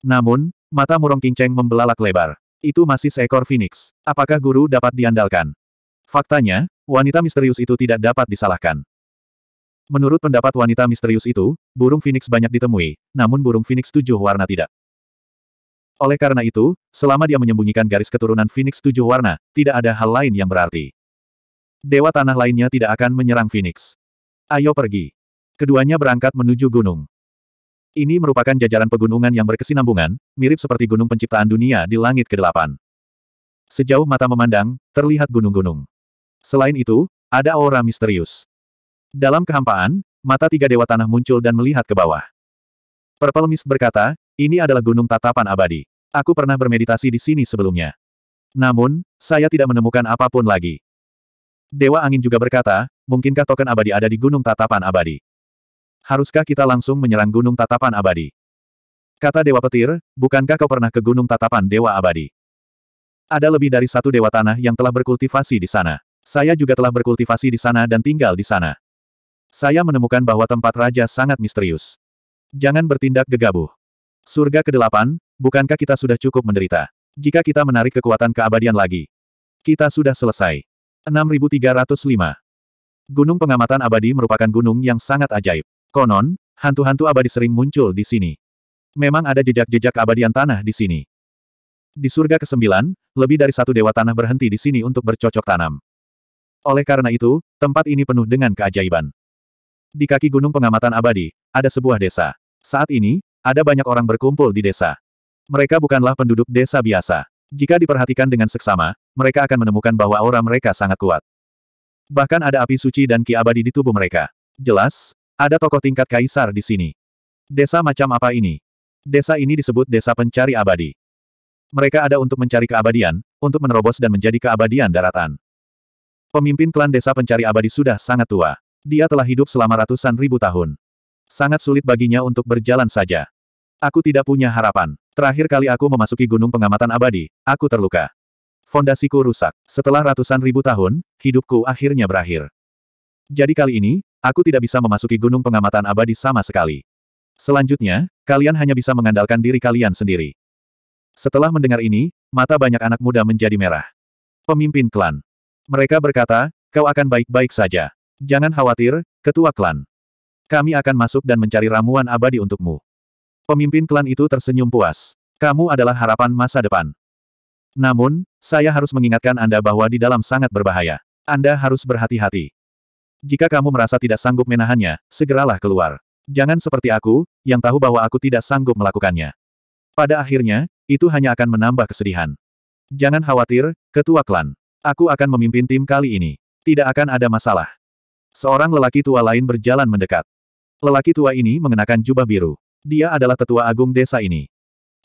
Namun, mata murung kinceng membelalak lebar. Itu masih seekor phoenix. Apakah guru dapat diandalkan? Faktanya, wanita misterius itu tidak dapat disalahkan. Menurut pendapat wanita misterius itu, burung phoenix banyak ditemui, namun burung phoenix tujuh warna tidak. Oleh karena itu, selama dia menyembunyikan garis keturunan Phoenix tujuh warna, tidak ada hal lain yang berarti. Dewa tanah lainnya tidak akan menyerang Phoenix. Ayo pergi. Keduanya berangkat menuju gunung. Ini merupakan jajaran pegunungan yang berkesinambungan, mirip seperti gunung penciptaan dunia di langit ke-8. Sejauh mata memandang, terlihat gunung-gunung. Selain itu, ada aura misterius. Dalam kehampaan, mata tiga dewa tanah muncul dan melihat ke bawah. Purple Mist berkata, ini adalah gunung tatapan abadi. Aku pernah bermeditasi di sini sebelumnya. Namun, saya tidak menemukan apapun lagi. Dewa Angin juga berkata, mungkinkah token abadi ada di Gunung Tatapan Abadi? Haruskah kita langsung menyerang Gunung Tatapan Abadi? Kata Dewa Petir, bukankah kau pernah ke Gunung Tatapan Dewa Abadi? Ada lebih dari satu Dewa Tanah yang telah berkultivasi di sana. Saya juga telah berkultivasi di sana dan tinggal di sana. Saya menemukan bahwa tempat raja sangat misterius. Jangan bertindak gegabah. Surga ke-8, bukankah kita sudah cukup menderita? Jika kita menarik kekuatan keabadian lagi, kita sudah selesai. 6305 Gunung Pengamatan Abadi merupakan gunung yang sangat ajaib. Konon, hantu-hantu abadi sering muncul di sini. Memang ada jejak-jejak abadian tanah di sini. Di surga ke-9, lebih dari satu dewa tanah berhenti di sini untuk bercocok tanam. Oleh karena itu, tempat ini penuh dengan keajaiban. Di kaki Gunung Pengamatan Abadi, ada sebuah desa. Saat ini, ada banyak orang berkumpul di desa. Mereka bukanlah penduduk desa biasa. Jika diperhatikan dengan seksama, mereka akan menemukan bahwa aura mereka sangat kuat. Bahkan ada api suci dan ki abadi di tubuh mereka. Jelas, ada tokoh tingkat kaisar di sini. Desa macam apa ini? Desa ini disebut desa pencari abadi. Mereka ada untuk mencari keabadian, untuk menerobos dan menjadi keabadian daratan. Pemimpin klan desa pencari abadi sudah sangat tua. Dia telah hidup selama ratusan ribu tahun. Sangat sulit baginya untuk berjalan saja. Aku tidak punya harapan. Terakhir kali aku memasuki gunung pengamatan abadi, aku terluka. Fondasiku rusak. Setelah ratusan ribu tahun, hidupku akhirnya berakhir. Jadi kali ini, aku tidak bisa memasuki gunung pengamatan abadi sama sekali. Selanjutnya, kalian hanya bisa mengandalkan diri kalian sendiri. Setelah mendengar ini, mata banyak anak muda menjadi merah. Pemimpin klan. Mereka berkata, kau akan baik-baik saja. Jangan khawatir, ketua klan. Kami akan masuk dan mencari ramuan abadi untukmu. Pemimpin klan itu tersenyum puas. Kamu adalah harapan masa depan. Namun, saya harus mengingatkan Anda bahwa di dalam sangat berbahaya. Anda harus berhati-hati. Jika kamu merasa tidak sanggup menahannya, segeralah keluar. Jangan seperti aku, yang tahu bahwa aku tidak sanggup melakukannya. Pada akhirnya, itu hanya akan menambah kesedihan. Jangan khawatir, ketua klan. Aku akan memimpin tim kali ini. Tidak akan ada masalah. Seorang lelaki tua lain berjalan mendekat. Lelaki tua ini mengenakan jubah biru. Dia adalah tetua agung desa ini.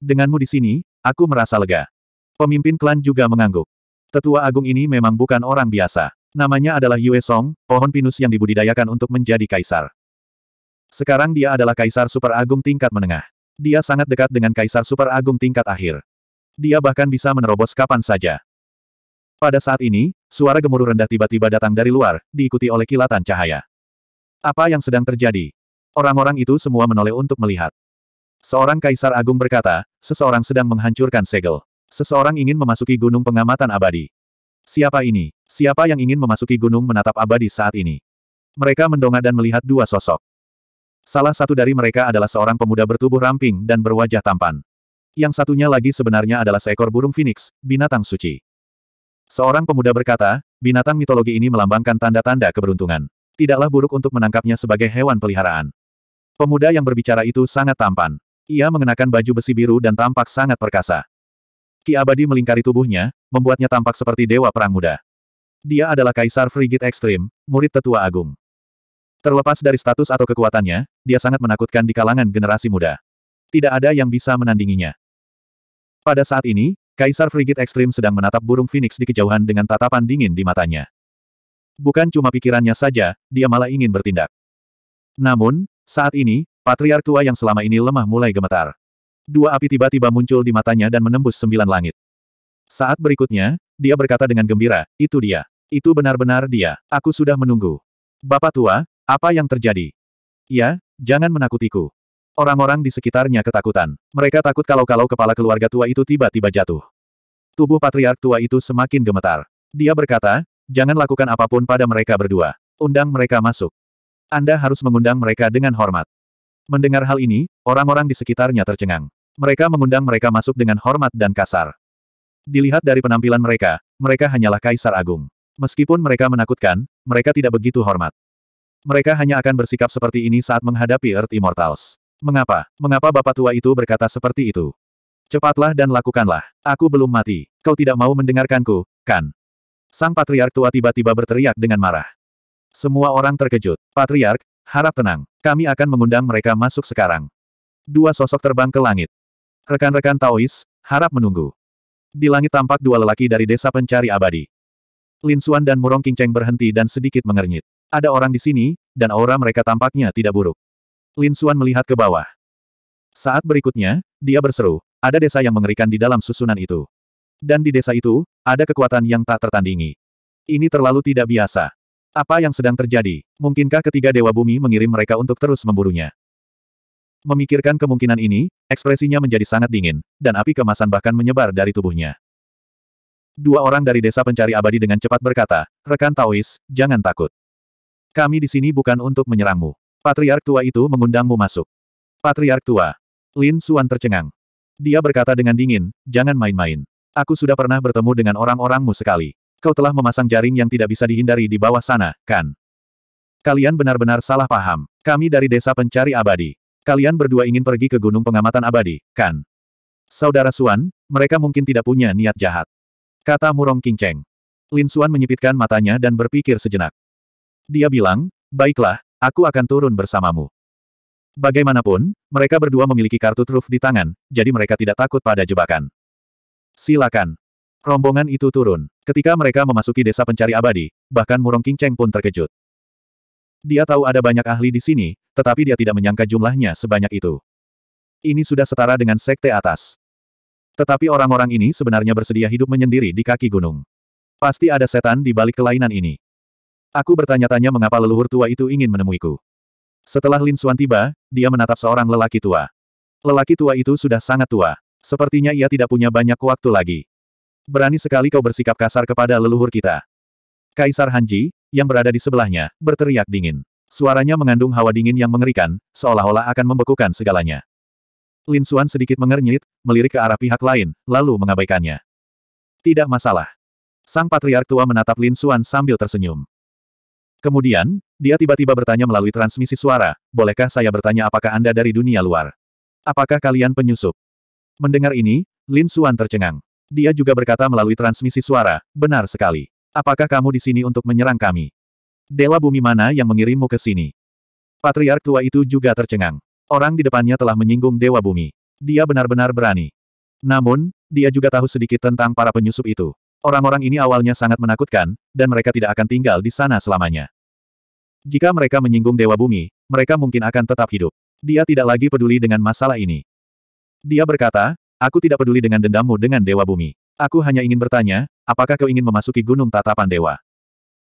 Denganmu di sini, aku merasa lega. Pemimpin klan juga mengangguk. Tetua agung ini memang bukan orang biasa. Namanya adalah Yue Song, pohon pinus yang dibudidayakan untuk menjadi kaisar. Sekarang dia adalah kaisar super agung tingkat menengah. Dia sangat dekat dengan kaisar super agung tingkat akhir. Dia bahkan bisa menerobos kapan saja. Pada saat ini, suara gemuruh rendah tiba-tiba datang dari luar, diikuti oleh kilatan cahaya. Apa yang sedang terjadi? Orang-orang itu semua menoleh untuk melihat. Seorang kaisar agung berkata, seseorang sedang menghancurkan segel. Seseorang ingin memasuki gunung pengamatan abadi. Siapa ini? Siapa yang ingin memasuki gunung menatap abadi saat ini? Mereka mendongak dan melihat dua sosok. Salah satu dari mereka adalah seorang pemuda bertubuh ramping dan berwajah tampan. Yang satunya lagi sebenarnya adalah seekor burung phoenix, binatang suci. Seorang pemuda berkata, binatang mitologi ini melambangkan tanda-tanda keberuntungan. Tidaklah buruk untuk menangkapnya sebagai hewan peliharaan. Pemuda yang berbicara itu sangat tampan. Ia mengenakan baju besi biru dan tampak sangat perkasa. Ki abadi melingkari tubuhnya, membuatnya tampak seperti dewa perang muda. Dia adalah Kaisar Frigid Ekstrim, murid tetua agung. Terlepas dari status atau kekuatannya, dia sangat menakutkan di kalangan generasi muda. Tidak ada yang bisa menandinginya. Pada saat ini, Kaisar Frigid Ekstrim sedang menatap burung Phoenix di kejauhan dengan tatapan dingin di matanya. Bukan cuma pikirannya saja, dia malah ingin bertindak. Namun, saat ini, patriark tua yang selama ini lemah mulai gemetar. Dua api tiba-tiba muncul di matanya dan menembus sembilan langit. Saat berikutnya, dia berkata dengan gembira, itu dia. Itu benar-benar dia. Aku sudah menunggu. Bapak tua, apa yang terjadi? Ya, jangan menakutiku. Orang-orang di sekitarnya ketakutan. Mereka takut kalau-kalau kepala keluarga tua itu tiba-tiba jatuh. Tubuh patriark tua itu semakin gemetar. Dia berkata, jangan lakukan apapun pada mereka berdua. Undang mereka masuk. Anda harus mengundang mereka dengan hormat. Mendengar hal ini, orang-orang di sekitarnya tercengang. Mereka mengundang mereka masuk dengan hormat dan kasar. Dilihat dari penampilan mereka, mereka hanyalah kaisar agung. Meskipun mereka menakutkan, mereka tidak begitu hormat. Mereka hanya akan bersikap seperti ini saat menghadapi Earth Immortals. Mengapa? Mengapa bapak tua itu berkata seperti itu? Cepatlah dan lakukanlah. Aku belum mati. Kau tidak mau mendengarkanku, kan? Sang patriark tua tiba-tiba berteriak dengan marah. Semua orang terkejut. Patriark, harap tenang. Kami akan mengundang mereka masuk sekarang. Dua sosok terbang ke langit. Rekan-rekan Taois, harap menunggu. Di langit tampak dua lelaki dari desa pencari abadi. Lin Xuan dan Murong Qingcheng berhenti dan sedikit mengernyit. Ada orang di sini, dan aura mereka tampaknya tidak buruk. Lin Xuan melihat ke bawah. Saat berikutnya, dia berseru, ada desa yang mengerikan di dalam susunan itu. Dan di desa itu, ada kekuatan yang tak tertandingi. Ini terlalu tidak biasa. Apa yang sedang terjadi? Mungkinkah ketiga Dewa Bumi mengirim mereka untuk terus memburunya? Memikirkan kemungkinan ini, ekspresinya menjadi sangat dingin, dan api kemasan bahkan menyebar dari tubuhnya. Dua orang dari desa pencari abadi dengan cepat berkata, Rekan Taois, jangan takut. Kami di sini bukan untuk menyerangmu. Patriark tua itu mengundangmu masuk. Patriark tua. Lin Suan tercengang. Dia berkata dengan dingin, jangan main-main. Aku sudah pernah bertemu dengan orang-orangmu sekali. Kau telah memasang jaring yang tidak bisa dihindari di bawah sana, kan? Kalian benar-benar salah paham. Kami dari desa pencari abadi. Kalian berdua ingin pergi ke gunung pengamatan abadi, kan? Saudara Suan, mereka mungkin tidak punya niat jahat. Kata Murong Kingceng. Lin Suan menyipitkan matanya dan berpikir sejenak. Dia bilang, baiklah, aku akan turun bersamamu. Bagaimanapun, mereka berdua memiliki kartu truf di tangan, jadi mereka tidak takut pada jebakan. Silakan. Rombongan itu turun. Ketika mereka memasuki desa pencari abadi, bahkan Murong Cheng pun terkejut. Dia tahu ada banyak ahli di sini, tetapi dia tidak menyangka jumlahnya sebanyak itu. Ini sudah setara dengan sekte atas. Tetapi orang-orang ini sebenarnya bersedia hidup menyendiri di kaki gunung. Pasti ada setan di balik kelainan ini. Aku bertanya-tanya mengapa leluhur tua itu ingin menemuiku. Setelah Lin Xuan tiba, dia menatap seorang lelaki tua. Lelaki tua itu sudah sangat tua. Sepertinya ia tidak punya banyak waktu lagi. Berani sekali kau bersikap kasar kepada leluhur kita. Kaisar Hanji, yang berada di sebelahnya, berteriak dingin. Suaranya mengandung hawa dingin yang mengerikan, seolah-olah akan membekukan segalanya. Lin Suan sedikit mengernyit, melirik ke arah pihak lain, lalu mengabaikannya. Tidak masalah. Sang Patriark Tua menatap Lin Suan sambil tersenyum. Kemudian, dia tiba-tiba bertanya melalui transmisi suara, bolehkah saya bertanya apakah Anda dari dunia luar? Apakah kalian penyusup? Mendengar ini, Lin Suan tercengang. Dia juga berkata melalui transmisi suara, benar sekali. Apakah kamu di sini untuk menyerang kami? Dewa bumi mana yang mengirimmu ke sini? Patriark tua itu juga tercengang. Orang di depannya telah menyinggung Dewa Bumi. Dia benar-benar berani. Namun, dia juga tahu sedikit tentang para penyusup itu. Orang-orang ini awalnya sangat menakutkan, dan mereka tidak akan tinggal di sana selamanya. Jika mereka menyinggung Dewa Bumi, mereka mungkin akan tetap hidup. Dia tidak lagi peduli dengan masalah ini. Dia berkata, Aku tidak peduli dengan dendammu dengan Dewa Bumi. Aku hanya ingin bertanya, apakah kau ingin memasuki Gunung Tatapan Dewa?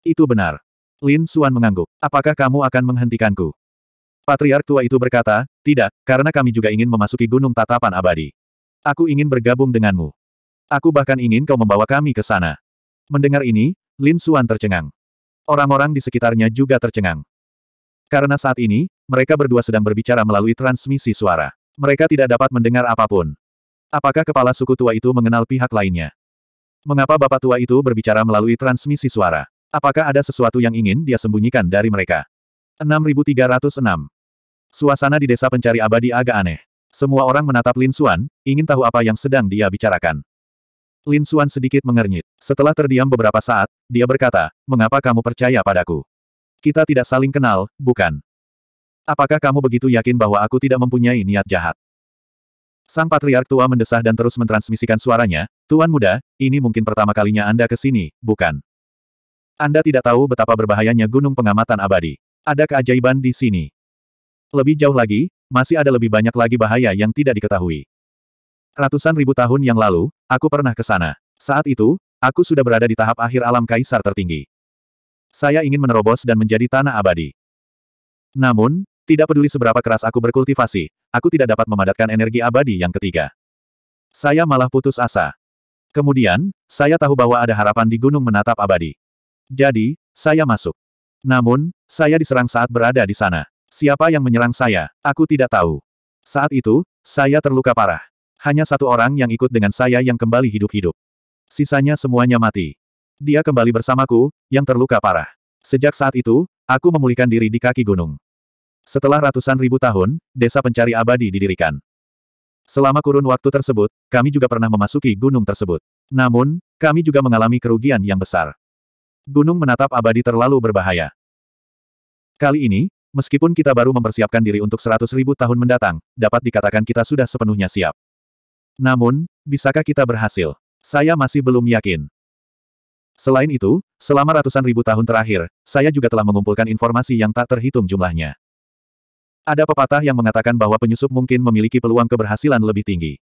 Itu benar. Lin Suan mengangguk. Apakah kamu akan menghentikanku? Patriark tua itu berkata, tidak, karena kami juga ingin memasuki Gunung Tatapan Abadi. Aku ingin bergabung denganmu. Aku bahkan ingin kau membawa kami ke sana. Mendengar ini, Lin Suan tercengang. Orang-orang di sekitarnya juga tercengang. Karena saat ini, mereka berdua sedang berbicara melalui transmisi suara. Mereka tidak dapat mendengar apapun. Apakah kepala suku tua itu mengenal pihak lainnya? Mengapa bapak tua itu berbicara melalui transmisi suara? Apakah ada sesuatu yang ingin dia sembunyikan dari mereka? 6306. Suasana di desa pencari abadi agak aneh. Semua orang menatap Lin Xuan, ingin tahu apa yang sedang dia bicarakan. Lin Xuan sedikit mengernyit. Setelah terdiam beberapa saat, dia berkata, Mengapa kamu percaya padaku? Kita tidak saling kenal, bukan? Apakah kamu begitu yakin bahwa aku tidak mempunyai niat jahat? Sang Patriark tua mendesah dan terus mentransmisikan suaranya, Tuan muda, ini mungkin pertama kalinya Anda ke sini, bukan? Anda tidak tahu betapa berbahayanya gunung pengamatan abadi. Ada keajaiban di sini. Lebih jauh lagi, masih ada lebih banyak lagi bahaya yang tidak diketahui. Ratusan ribu tahun yang lalu, aku pernah ke sana. Saat itu, aku sudah berada di tahap akhir alam kaisar tertinggi. Saya ingin menerobos dan menjadi tanah abadi. Namun, tidak peduli seberapa keras aku berkultivasi, aku tidak dapat memadatkan energi abadi yang ketiga. Saya malah putus asa. Kemudian, saya tahu bahwa ada harapan di gunung menatap abadi. Jadi, saya masuk. Namun, saya diserang saat berada di sana. Siapa yang menyerang saya? Aku tidak tahu. Saat itu, saya terluka parah. Hanya satu orang yang ikut dengan saya yang kembali hidup-hidup. Sisanya semuanya mati. Dia kembali bersamaku, yang terluka parah. Sejak saat itu, aku memulihkan diri di kaki gunung. Setelah ratusan ribu tahun, desa pencari abadi didirikan. Selama kurun waktu tersebut, kami juga pernah memasuki gunung tersebut. Namun, kami juga mengalami kerugian yang besar. Gunung menatap abadi terlalu berbahaya. Kali ini, meskipun kita baru mempersiapkan diri untuk seratus ribu tahun mendatang, dapat dikatakan kita sudah sepenuhnya siap. Namun, bisakah kita berhasil? Saya masih belum yakin. Selain itu, selama ratusan ribu tahun terakhir, saya juga telah mengumpulkan informasi yang tak terhitung jumlahnya. Ada pepatah yang mengatakan bahwa penyusup mungkin memiliki peluang keberhasilan lebih tinggi.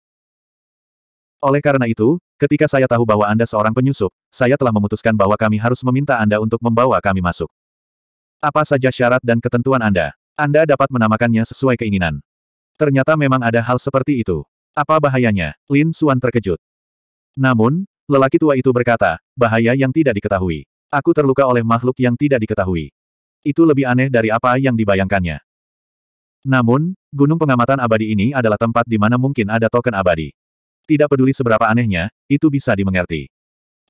Oleh karena itu, ketika saya tahu bahwa Anda seorang penyusup, saya telah memutuskan bahwa kami harus meminta Anda untuk membawa kami masuk. Apa saja syarat dan ketentuan Anda? Anda dapat menamakannya sesuai keinginan. Ternyata memang ada hal seperti itu. Apa bahayanya? Lin Suan terkejut. Namun, lelaki tua itu berkata, bahaya yang tidak diketahui. Aku terluka oleh makhluk yang tidak diketahui. Itu lebih aneh dari apa yang dibayangkannya. Namun, gunung pengamatan abadi ini adalah tempat di mana mungkin ada token abadi. Tidak peduli seberapa anehnya, itu bisa dimengerti.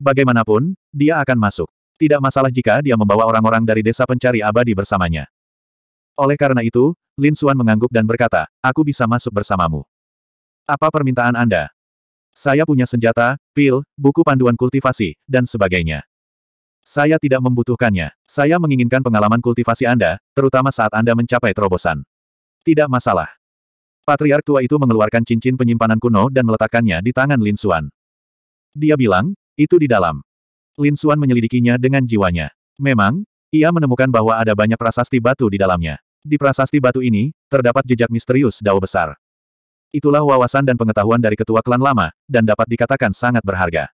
Bagaimanapun, dia akan masuk. Tidak masalah jika dia membawa orang-orang dari desa pencari abadi bersamanya. Oleh karena itu, Lin Suan mengangguk dan berkata, aku bisa masuk bersamamu. Apa permintaan Anda? Saya punya senjata, pil, buku panduan kultivasi, dan sebagainya. Saya tidak membutuhkannya. Saya menginginkan pengalaman kultivasi Anda, terutama saat Anda mencapai terobosan. Tidak masalah. Patriark tua itu mengeluarkan cincin penyimpanan kuno dan meletakkannya di tangan Lin Xuan. Dia bilang, itu di dalam. Lin Xuan menyelidikinya dengan jiwanya. Memang, ia menemukan bahwa ada banyak prasasti batu di dalamnya. Di prasasti batu ini, terdapat jejak misterius dao besar. Itulah wawasan dan pengetahuan dari ketua klan lama, dan dapat dikatakan sangat berharga.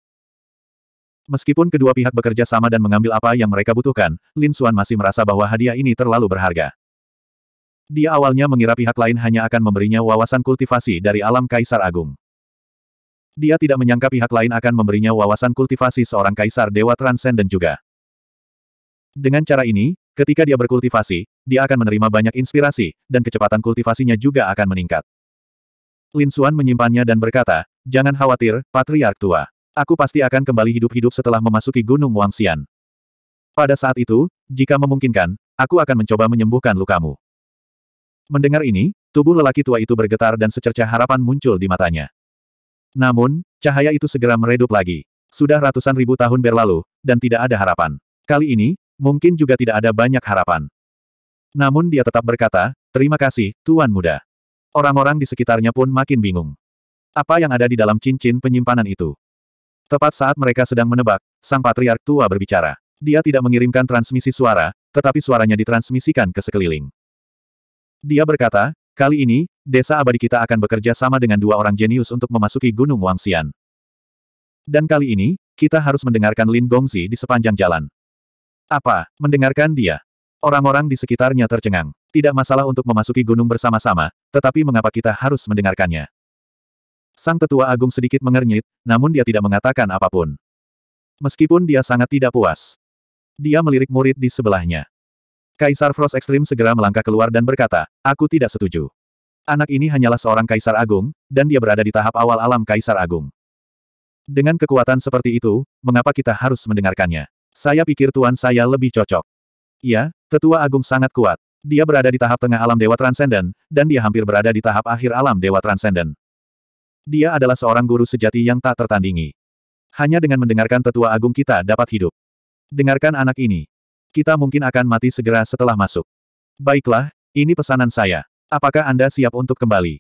Meskipun kedua pihak bekerja sama dan mengambil apa yang mereka butuhkan, Lin Xuan masih merasa bahwa hadiah ini terlalu berharga. Dia awalnya mengira pihak lain hanya akan memberinya wawasan kultivasi dari alam Kaisar Agung. Dia tidak menyangka pihak lain akan memberinya wawasan kultivasi seorang Kaisar Dewa Transenden juga. Dengan cara ini, ketika dia berkultivasi, dia akan menerima banyak inspirasi, dan kecepatan kultivasinya juga akan meningkat. Lin Xuan menyimpannya dan berkata, Jangan khawatir, Patriark Tua. Aku pasti akan kembali hidup-hidup setelah memasuki Gunung Wangxian. Pada saat itu, jika memungkinkan, aku akan mencoba menyembuhkan lukamu. Mendengar ini, tubuh lelaki tua itu bergetar dan secerca harapan muncul di matanya. Namun, cahaya itu segera meredup lagi. Sudah ratusan ribu tahun berlalu, dan tidak ada harapan. Kali ini, mungkin juga tidak ada banyak harapan. Namun dia tetap berkata, terima kasih, Tuan Muda. Orang-orang di sekitarnya pun makin bingung. Apa yang ada di dalam cincin penyimpanan itu? Tepat saat mereka sedang menebak, sang patriark tua berbicara. Dia tidak mengirimkan transmisi suara, tetapi suaranya ditransmisikan ke sekeliling. Dia berkata, kali ini, desa abadi kita akan bekerja sama dengan dua orang jenius untuk memasuki Gunung Wangxian. Dan kali ini, kita harus mendengarkan Lin Gongzi di sepanjang jalan. Apa, mendengarkan dia? Orang-orang di sekitarnya tercengang. Tidak masalah untuk memasuki gunung bersama-sama, tetapi mengapa kita harus mendengarkannya? Sang tetua agung sedikit mengernyit, namun dia tidak mengatakan apapun. Meskipun dia sangat tidak puas. Dia melirik murid di sebelahnya. Kaisar Frost Extreme segera melangkah keluar dan berkata, aku tidak setuju. Anak ini hanyalah seorang kaisar agung, dan dia berada di tahap awal alam kaisar agung. Dengan kekuatan seperti itu, mengapa kita harus mendengarkannya? Saya pikir tuan saya lebih cocok. Ya, tetua agung sangat kuat. Dia berada di tahap tengah alam dewa Transcendent, dan dia hampir berada di tahap akhir alam dewa Transcendent. Dia adalah seorang guru sejati yang tak tertandingi. Hanya dengan mendengarkan tetua agung kita dapat hidup. Dengarkan anak ini, kita mungkin akan mati segera setelah masuk. Baiklah, ini pesanan saya. Apakah Anda siap untuk kembali?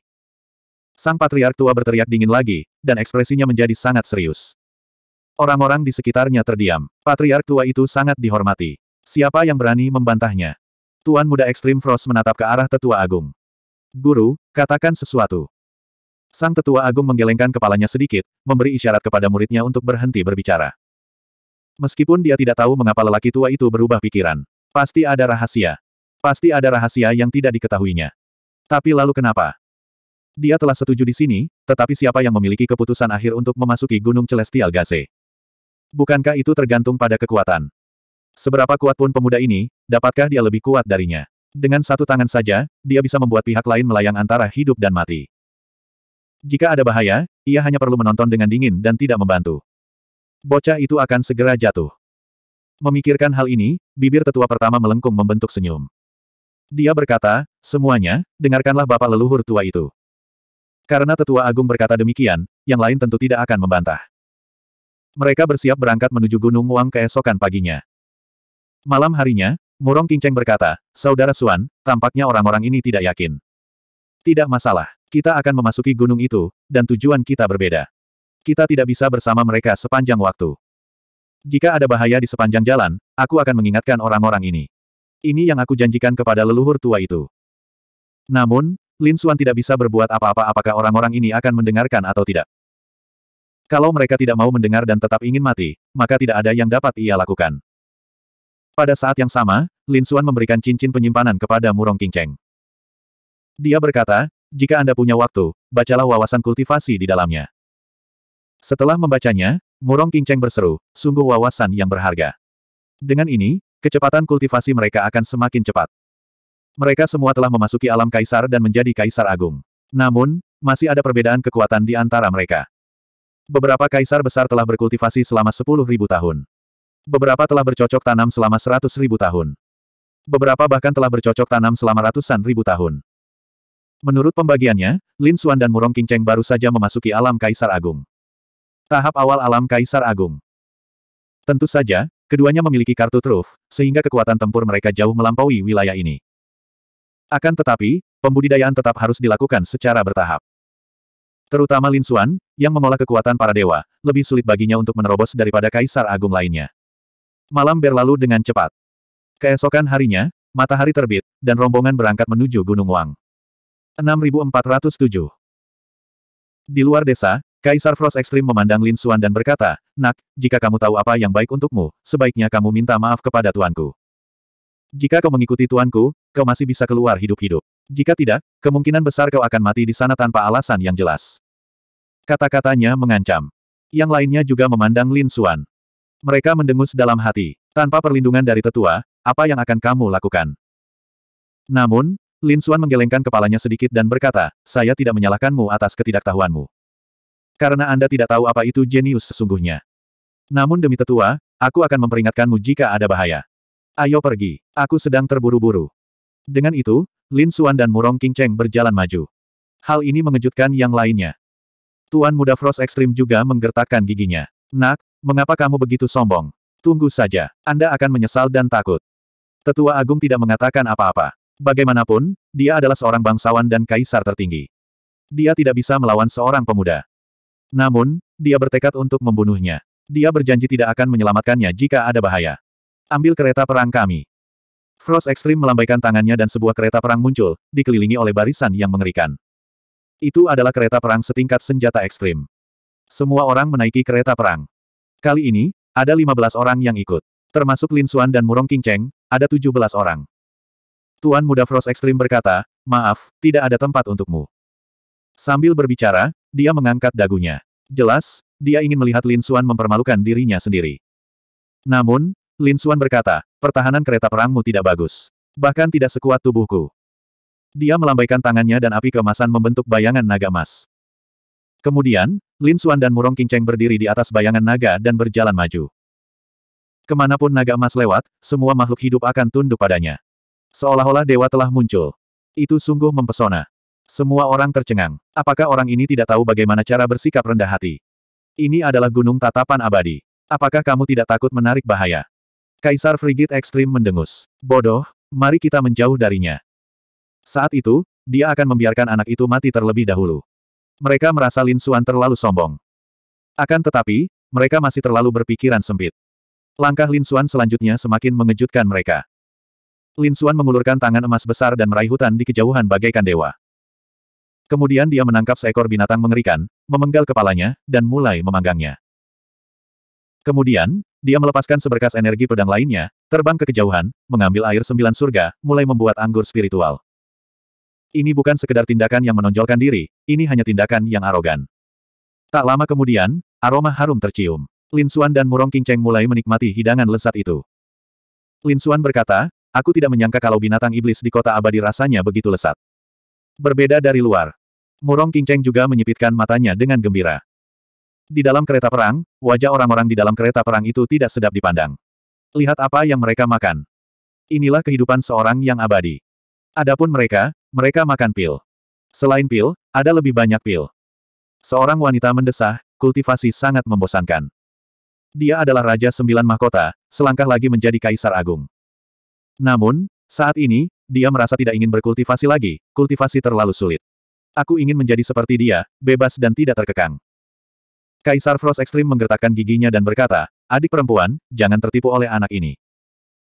Sang patriark tua berteriak dingin lagi, dan ekspresinya menjadi sangat serius. Orang-orang di sekitarnya terdiam. Patriark tua itu sangat dihormati. Siapa yang berani membantahnya? Tuan muda ekstrim Frost menatap ke arah tetua agung. Guru, katakan sesuatu. Sang tetua agung menggelengkan kepalanya sedikit, memberi isyarat kepada muridnya untuk berhenti berbicara. Meskipun dia tidak tahu mengapa lelaki tua itu berubah pikiran. Pasti ada rahasia. Pasti ada rahasia yang tidak diketahuinya. Tapi lalu kenapa? Dia telah setuju di sini, tetapi siapa yang memiliki keputusan akhir untuk memasuki Gunung Celestial Gase? Bukankah itu tergantung pada kekuatan? Seberapa kuat pun pemuda ini, dapatkah dia lebih kuat darinya? Dengan satu tangan saja, dia bisa membuat pihak lain melayang antara hidup dan mati. Jika ada bahaya, ia hanya perlu menonton dengan dingin dan tidak membantu bocah itu akan segera jatuh. Memikirkan hal ini, bibir tetua pertama melengkung membentuk senyum. Dia berkata, semuanya, dengarkanlah bapak leluhur tua itu. Karena tetua agung berkata demikian, yang lain tentu tidak akan membantah. Mereka bersiap berangkat menuju Gunung Wang keesokan paginya. Malam harinya, Murong Kinceng berkata, Saudara Suan, tampaknya orang-orang ini tidak yakin. Tidak masalah, kita akan memasuki gunung itu, dan tujuan kita berbeda. Kita tidak bisa bersama mereka sepanjang waktu. Jika ada bahaya di sepanjang jalan, aku akan mengingatkan orang-orang ini. Ini yang aku janjikan kepada leluhur tua itu. Namun, Lin Xuan tidak bisa berbuat apa-apa apakah orang-orang ini akan mendengarkan atau tidak. Kalau mereka tidak mau mendengar dan tetap ingin mati, maka tidak ada yang dapat ia lakukan. Pada saat yang sama, Lin Xuan memberikan cincin penyimpanan kepada Murong Qingcheng. Dia berkata, jika Anda punya waktu, bacalah wawasan kultivasi di dalamnya. Setelah membacanya, Murong Kingcheng berseru, sungguh wawasan yang berharga. Dengan ini, kecepatan kultivasi mereka akan semakin cepat. Mereka semua telah memasuki alam kaisar dan menjadi kaisar agung. Namun, masih ada perbedaan kekuatan di antara mereka. Beberapa kaisar besar telah berkultivasi selama 10.000 tahun. Beberapa telah bercocok tanam selama 100.000 tahun. Beberapa bahkan telah bercocok tanam selama ratusan ribu tahun. Menurut pembagiannya, Lin Xuan dan Murong Qingcheng baru saja memasuki alam kaisar agung. Tahap awal alam Kaisar Agung. Tentu saja, keduanya memiliki kartu truf, sehingga kekuatan tempur mereka jauh melampaui wilayah ini. Akan tetapi, pembudidayaan tetap harus dilakukan secara bertahap. Terutama Lin Xuan, yang mengolah kekuatan para dewa, lebih sulit baginya untuk menerobos daripada Kaisar Agung lainnya. Malam berlalu dengan cepat. Keesokan harinya, matahari terbit, dan rombongan berangkat menuju Gunung Wang. 6407 Di luar desa, Kaisar Frost Extreme memandang Lin Xuan dan berkata, Nak, jika kamu tahu apa yang baik untukmu, sebaiknya kamu minta maaf kepada tuanku. Jika kau mengikuti tuanku, kau masih bisa keluar hidup-hidup. Jika tidak, kemungkinan besar kau akan mati di sana tanpa alasan yang jelas. Kata-katanya mengancam. Yang lainnya juga memandang Lin Xuan. Mereka mendengus dalam hati. Tanpa perlindungan dari tetua, apa yang akan kamu lakukan? Namun, Lin Xuan menggelengkan kepalanya sedikit dan berkata, saya tidak menyalahkanmu atas ketidaktahuanmu. Karena Anda tidak tahu apa itu jenius sesungguhnya. Namun demi tetua, aku akan memperingatkanmu jika ada bahaya. Ayo pergi, aku sedang terburu-buru. Dengan itu, Lin Xuan dan Murong King Cheng berjalan maju. Hal ini mengejutkan yang lainnya. Tuan muda Frost Extreme juga menggertakkan giginya. Nak, mengapa kamu begitu sombong? Tunggu saja, Anda akan menyesal dan takut. Tetua Agung tidak mengatakan apa-apa. Bagaimanapun, dia adalah seorang bangsawan dan kaisar tertinggi. Dia tidak bisa melawan seorang pemuda. Namun, dia bertekad untuk membunuhnya. Dia berjanji tidak akan menyelamatkannya jika ada bahaya. Ambil kereta perang kami. Frost Extreme melambaikan tangannya dan sebuah kereta perang muncul, dikelilingi oleh barisan yang mengerikan. Itu adalah kereta perang setingkat senjata ekstrim. Semua orang menaiki kereta perang. Kali ini, ada 15 orang yang ikut. Termasuk Lin Xuan dan Murong King Cheng, ada 17 orang. Tuan muda Frost Extreme berkata, maaf, tidak ada tempat untukmu. Sambil berbicara, dia mengangkat dagunya. Jelas, dia ingin melihat Lin Xuan mempermalukan dirinya sendiri. Namun, Lin Xuan berkata, pertahanan kereta perangmu tidak bagus. Bahkan tidak sekuat tubuhku. Dia melambaikan tangannya dan api kemasan membentuk bayangan naga emas. Kemudian, Lin Xuan dan Murong Qingcheng berdiri di atas bayangan naga dan berjalan maju. Kemanapun naga emas lewat, semua makhluk hidup akan tunduk padanya. Seolah-olah dewa telah muncul. Itu sungguh mempesona. Semua orang tercengang. Apakah orang ini tidak tahu bagaimana cara bersikap rendah hati? Ini adalah gunung tatapan abadi. Apakah kamu tidak takut menarik bahaya? Kaisar Frigid Ekstrim mendengus. Bodoh, mari kita menjauh darinya. Saat itu, dia akan membiarkan anak itu mati terlebih dahulu. Mereka merasa Lin Suan terlalu sombong. Akan tetapi, mereka masih terlalu berpikiran sempit. Langkah Lin Suan selanjutnya semakin mengejutkan mereka. Lin Suan mengulurkan tangan emas besar dan meraih hutan di kejauhan bagaikan dewa. Kemudian dia menangkap seekor binatang mengerikan, memenggal kepalanya, dan mulai memanggangnya. Kemudian, dia melepaskan seberkas energi pedang lainnya, terbang ke kejauhan, mengambil air sembilan surga, mulai membuat anggur spiritual. Ini bukan sekedar tindakan yang menonjolkan diri, ini hanya tindakan yang arogan. Tak lama kemudian, aroma harum tercium. Lin Xuan dan Murong Qingcheng mulai menikmati hidangan lesat itu. Lin Xuan berkata, aku tidak menyangka kalau binatang iblis di kota abadi rasanya begitu lesat. Berbeda dari luar, Murong Kinceng juga menyipitkan matanya dengan gembira. Di dalam kereta perang, wajah orang-orang di dalam kereta perang itu tidak sedap dipandang. Lihat apa yang mereka makan. Inilah kehidupan seorang yang abadi. Adapun mereka, mereka makan pil. Selain pil, ada lebih banyak pil. Seorang wanita mendesah, kultivasi sangat membosankan. Dia adalah Raja Sembilan Mahkota, selangkah lagi menjadi Kaisar Agung. Namun, saat ini, dia merasa tidak ingin berkultivasi lagi, kultivasi terlalu sulit. Aku ingin menjadi seperti dia, bebas dan tidak terkekang. Kaisar Frost Extreme menggertakkan giginya dan berkata, adik perempuan, jangan tertipu oleh anak ini.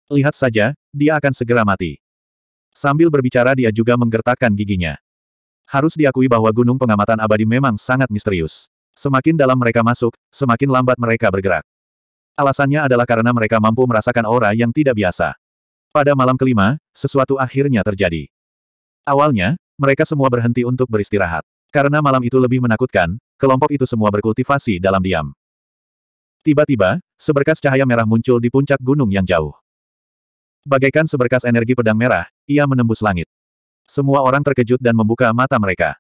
Lihat saja, dia akan segera mati. Sambil berbicara dia juga menggertakkan giginya. Harus diakui bahwa gunung pengamatan abadi memang sangat misterius. Semakin dalam mereka masuk, semakin lambat mereka bergerak. Alasannya adalah karena mereka mampu merasakan aura yang tidak biasa. Pada malam kelima, sesuatu akhirnya terjadi. Awalnya, mereka semua berhenti untuk beristirahat. Karena malam itu lebih menakutkan, kelompok itu semua berkultivasi dalam diam. Tiba-tiba, seberkas cahaya merah muncul di puncak gunung yang jauh. Bagaikan seberkas energi pedang merah, ia menembus langit. Semua orang terkejut dan membuka mata mereka.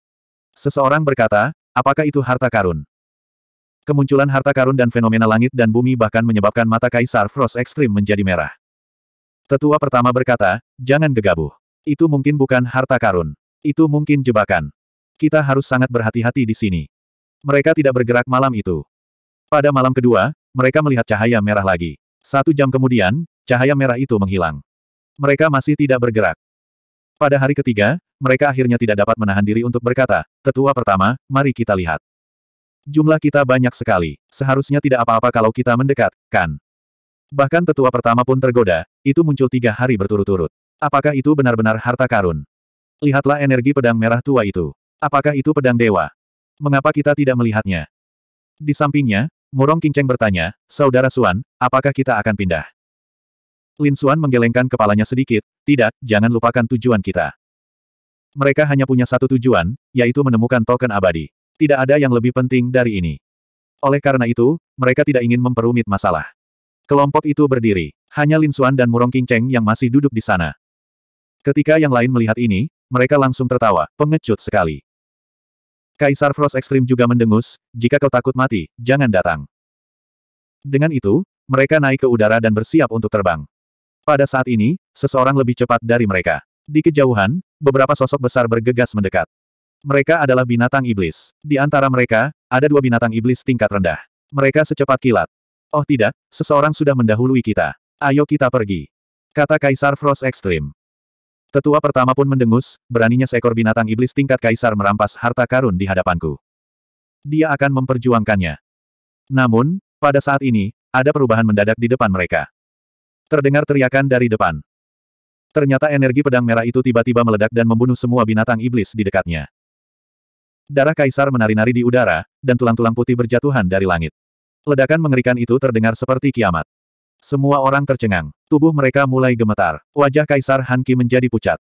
Seseorang berkata, apakah itu harta karun? Kemunculan harta karun dan fenomena langit dan bumi bahkan menyebabkan mata Kaisar Frost Ekstrim menjadi merah. Tetua pertama berkata, jangan gegabah. Itu mungkin bukan harta karun. Itu mungkin jebakan. Kita harus sangat berhati-hati di sini. Mereka tidak bergerak malam itu. Pada malam kedua, mereka melihat cahaya merah lagi. Satu jam kemudian, cahaya merah itu menghilang. Mereka masih tidak bergerak. Pada hari ketiga, mereka akhirnya tidak dapat menahan diri untuk berkata, Tetua pertama, mari kita lihat. Jumlah kita banyak sekali. Seharusnya tidak apa-apa kalau kita mendekat, kan? Bahkan tetua pertama pun tergoda, itu muncul tiga hari berturut-turut. Apakah itu benar-benar harta karun? Lihatlah energi pedang merah tua itu. Apakah itu pedang dewa? Mengapa kita tidak melihatnya? Di sampingnya, Murong Kinceng bertanya, Saudara Suan, apakah kita akan pindah? Lin Suan menggelengkan kepalanya sedikit, tidak, jangan lupakan tujuan kita. Mereka hanya punya satu tujuan, yaitu menemukan token abadi. Tidak ada yang lebih penting dari ini. Oleh karena itu, mereka tidak ingin memperumit masalah. Kelompok itu berdiri. Hanya Lin Suan dan Murong Kinceng yang masih duduk di sana. Ketika yang lain melihat ini, mereka langsung tertawa, pengecut sekali. Kaisar Frost Extreme juga mendengus, jika kau takut mati, jangan datang. Dengan itu, mereka naik ke udara dan bersiap untuk terbang. Pada saat ini, seseorang lebih cepat dari mereka. Di kejauhan, beberapa sosok besar bergegas mendekat. Mereka adalah binatang iblis. Di antara mereka, ada dua binatang iblis tingkat rendah. Mereka secepat kilat. Oh tidak, seseorang sudah mendahului kita. Ayo kita pergi. Kata Kaisar Frost Extreme. Tetua pertama pun mendengus, beraninya seekor binatang iblis tingkat kaisar merampas harta karun di hadapanku. Dia akan memperjuangkannya. Namun, pada saat ini, ada perubahan mendadak di depan mereka. Terdengar teriakan dari depan. Ternyata energi pedang merah itu tiba-tiba meledak dan membunuh semua binatang iblis di dekatnya. Darah kaisar menari-nari di udara, dan tulang-tulang putih berjatuhan dari langit. Ledakan mengerikan itu terdengar seperti kiamat. Semua orang tercengang. Tubuh mereka mulai gemetar. Wajah Kaisar Hanki menjadi pucat.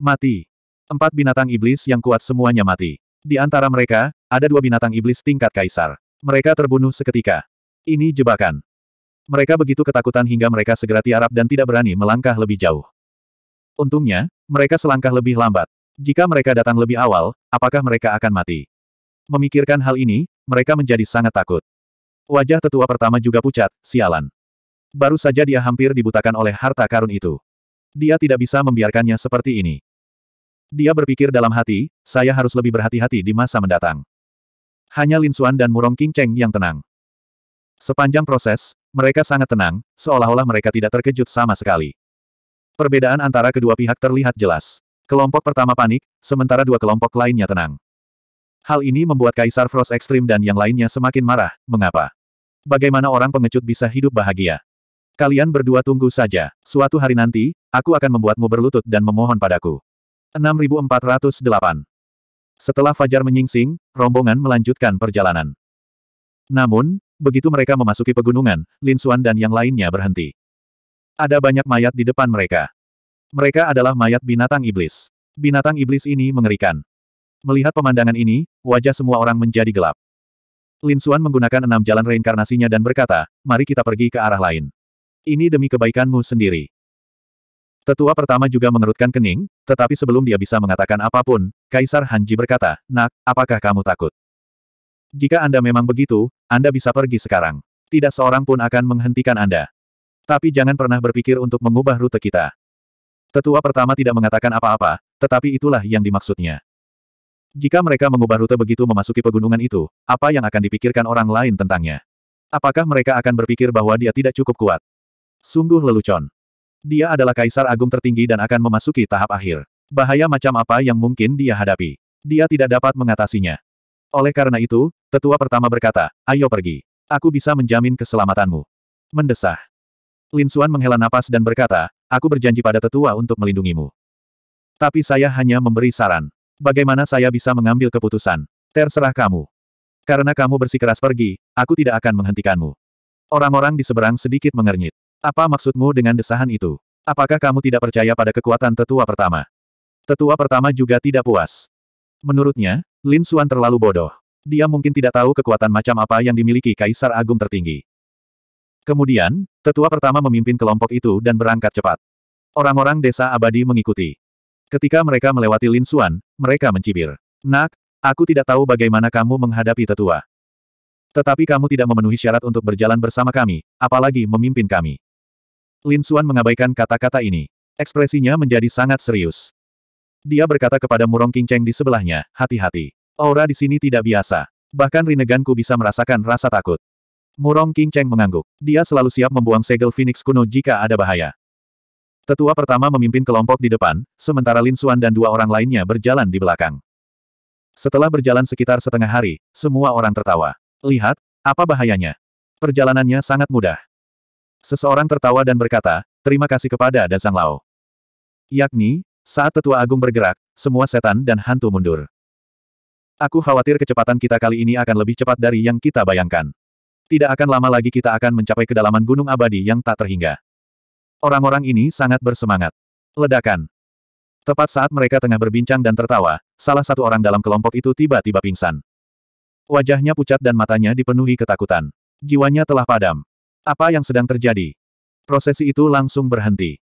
Mati. Empat binatang iblis yang kuat semuanya mati. Di antara mereka, ada dua binatang iblis tingkat Kaisar. Mereka terbunuh seketika. Ini jebakan. Mereka begitu ketakutan hingga mereka segera tiarap dan tidak berani melangkah lebih jauh. Untungnya, mereka selangkah lebih lambat. Jika mereka datang lebih awal, apakah mereka akan mati? Memikirkan hal ini, mereka menjadi sangat takut. Wajah tetua pertama juga pucat, sialan. Baru saja dia hampir dibutakan oleh harta karun itu. Dia tidak bisa membiarkannya seperti ini. Dia berpikir dalam hati, saya harus lebih berhati-hati di masa mendatang. Hanya Lin Xuan dan Murong King Cheng yang tenang. Sepanjang proses, mereka sangat tenang, seolah-olah mereka tidak terkejut sama sekali. Perbedaan antara kedua pihak terlihat jelas. Kelompok pertama panik, sementara dua kelompok lainnya tenang. Hal ini membuat Kaisar Frost Extreme dan yang lainnya semakin marah, mengapa? Bagaimana orang pengecut bisa hidup bahagia? Kalian berdua tunggu saja, suatu hari nanti, aku akan membuatmu berlutut dan memohon padaku. 6408 Setelah Fajar menyingsing, rombongan melanjutkan perjalanan. Namun, begitu mereka memasuki pegunungan, Lin Xuan dan yang lainnya berhenti. Ada banyak mayat di depan mereka. Mereka adalah mayat binatang iblis. Binatang iblis ini mengerikan. Melihat pemandangan ini, wajah semua orang menjadi gelap. Lin Xuan menggunakan enam jalan reinkarnasinya dan berkata, mari kita pergi ke arah lain. Ini demi kebaikanmu sendiri. Tetua pertama juga mengerutkan kening, tetapi sebelum dia bisa mengatakan apapun, Kaisar Hanji berkata, Nak, apakah kamu takut? Jika Anda memang begitu, Anda bisa pergi sekarang. Tidak seorang pun akan menghentikan Anda. Tapi jangan pernah berpikir untuk mengubah rute kita. Tetua pertama tidak mengatakan apa-apa, tetapi itulah yang dimaksudnya. Jika mereka mengubah rute begitu memasuki pegunungan itu, apa yang akan dipikirkan orang lain tentangnya? Apakah mereka akan berpikir bahwa dia tidak cukup kuat? Sungguh lelucon. Dia adalah kaisar agung tertinggi dan akan memasuki tahap akhir. Bahaya macam apa yang mungkin dia hadapi. Dia tidak dapat mengatasinya. Oleh karena itu, tetua pertama berkata, ayo pergi. Aku bisa menjamin keselamatanmu. Mendesah. Lin Xuan menghela napas dan berkata, aku berjanji pada tetua untuk melindungimu. Tapi saya hanya memberi saran. Bagaimana saya bisa mengambil keputusan? Terserah kamu. Karena kamu bersikeras pergi, aku tidak akan menghentikanmu. Orang-orang di seberang sedikit mengernyit. Apa maksudmu dengan desahan itu? Apakah kamu tidak percaya pada kekuatan tetua pertama? Tetua pertama juga tidak puas. Menurutnya, Lin Xuan terlalu bodoh. Dia mungkin tidak tahu kekuatan macam apa yang dimiliki Kaisar Agung tertinggi. Kemudian, tetua pertama memimpin kelompok itu dan berangkat cepat. Orang-orang desa abadi mengikuti. Ketika mereka melewati Lin Xuan, mereka mencibir. Nak, aku tidak tahu bagaimana kamu menghadapi tetua. Tetapi kamu tidak memenuhi syarat untuk berjalan bersama kami, apalagi memimpin kami. Lin Xuan mengabaikan kata-kata ini. Ekspresinya menjadi sangat serius. Dia berkata kepada Murong Qingcheng di sebelahnya, hati-hati. Aura di sini tidak biasa. Bahkan Rineganku bisa merasakan rasa takut. Murong Qingcheng mengangguk. Dia selalu siap membuang segel Phoenix kuno jika ada bahaya. Tetua pertama memimpin kelompok di depan, sementara Lin Xuan dan dua orang lainnya berjalan di belakang. Setelah berjalan sekitar setengah hari, semua orang tertawa. Lihat, apa bahayanya? Perjalanannya sangat mudah. Seseorang tertawa dan berkata, terima kasih kepada Dasang Lao. Yakni, saat tetua agung bergerak, semua setan dan hantu mundur. Aku khawatir kecepatan kita kali ini akan lebih cepat dari yang kita bayangkan. Tidak akan lama lagi kita akan mencapai kedalaman gunung abadi yang tak terhingga. Orang-orang ini sangat bersemangat. Ledakan. Tepat saat mereka tengah berbincang dan tertawa, salah satu orang dalam kelompok itu tiba-tiba pingsan. Wajahnya pucat dan matanya dipenuhi ketakutan. Jiwanya telah padam. Apa yang sedang terjadi? Prosesi itu langsung berhenti.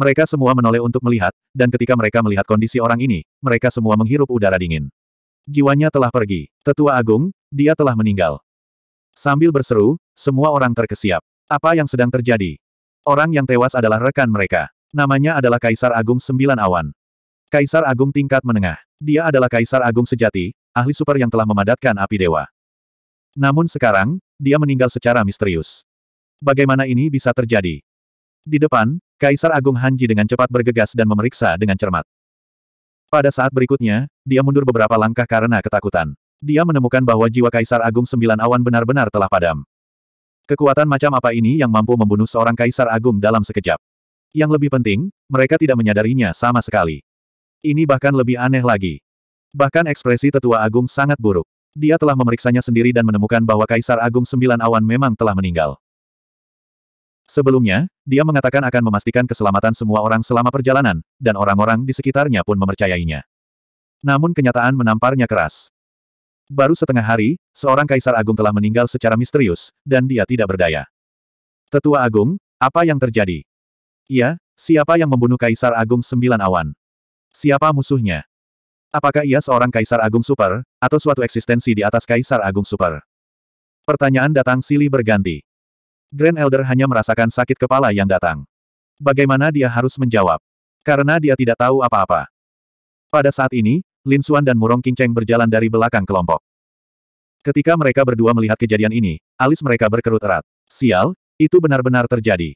Mereka semua menoleh untuk melihat, dan ketika mereka melihat kondisi orang ini, mereka semua menghirup udara dingin. Jiwanya telah pergi. Tetua Agung, dia telah meninggal. Sambil berseru, semua orang terkesiap. Apa yang sedang terjadi? Orang yang tewas adalah rekan mereka. Namanya adalah Kaisar Agung Sembilan Awan. Kaisar Agung tingkat menengah. Dia adalah Kaisar Agung sejati, ahli super yang telah memadatkan api dewa. Namun sekarang, dia meninggal secara misterius. Bagaimana ini bisa terjadi? Di depan, Kaisar Agung Hanji dengan cepat bergegas dan memeriksa dengan cermat. Pada saat berikutnya, dia mundur beberapa langkah karena ketakutan. Dia menemukan bahwa jiwa Kaisar Agung Sembilan Awan benar-benar telah padam. Kekuatan macam apa ini yang mampu membunuh seorang Kaisar Agung dalam sekejap? Yang lebih penting, mereka tidak menyadarinya sama sekali. Ini bahkan lebih aneh lagi. Bahkan ekspresi tetua agung sangat buruk. Dia telah memeriksanya sendiri dan menemukan bahwa Kaisar Agung Sembilan Awan memang telah meninggal. Sebelumnya, dia mengatakan akan memastikan keselamatan semua orang selama perjalanan, dan orang-orang di sekitarnya pun mempercayainya. Namun kenyataan menamparnya keras. Baru setengah hari, seorang kaisar agung telah meninggal secara misterius, dan dia tidak berdaya. Tetua agung, apa yang terjadi? Iya, siapa yang membunuh kaisar agung sembilan awan? Siapa musuhnya? Apakah ia seorang Kaisar Agung Super, atau suatu eksistensi di atas Kaisar Agung Super? Pertanyaan datang silih berganti. Grand Elder hanya merasakan sakit kepala yang datang. Bagaimana dia harus menjawab? Karena dia tidak tahu apa-apa. Pada saat ini, Lin Suan dan Murong King Cheng berjalan dari belakang kelompok. Ketika mereka berdua melihat kejadian ini, alis mereka berkerut erat. Sial, itu benar-benar terjadi.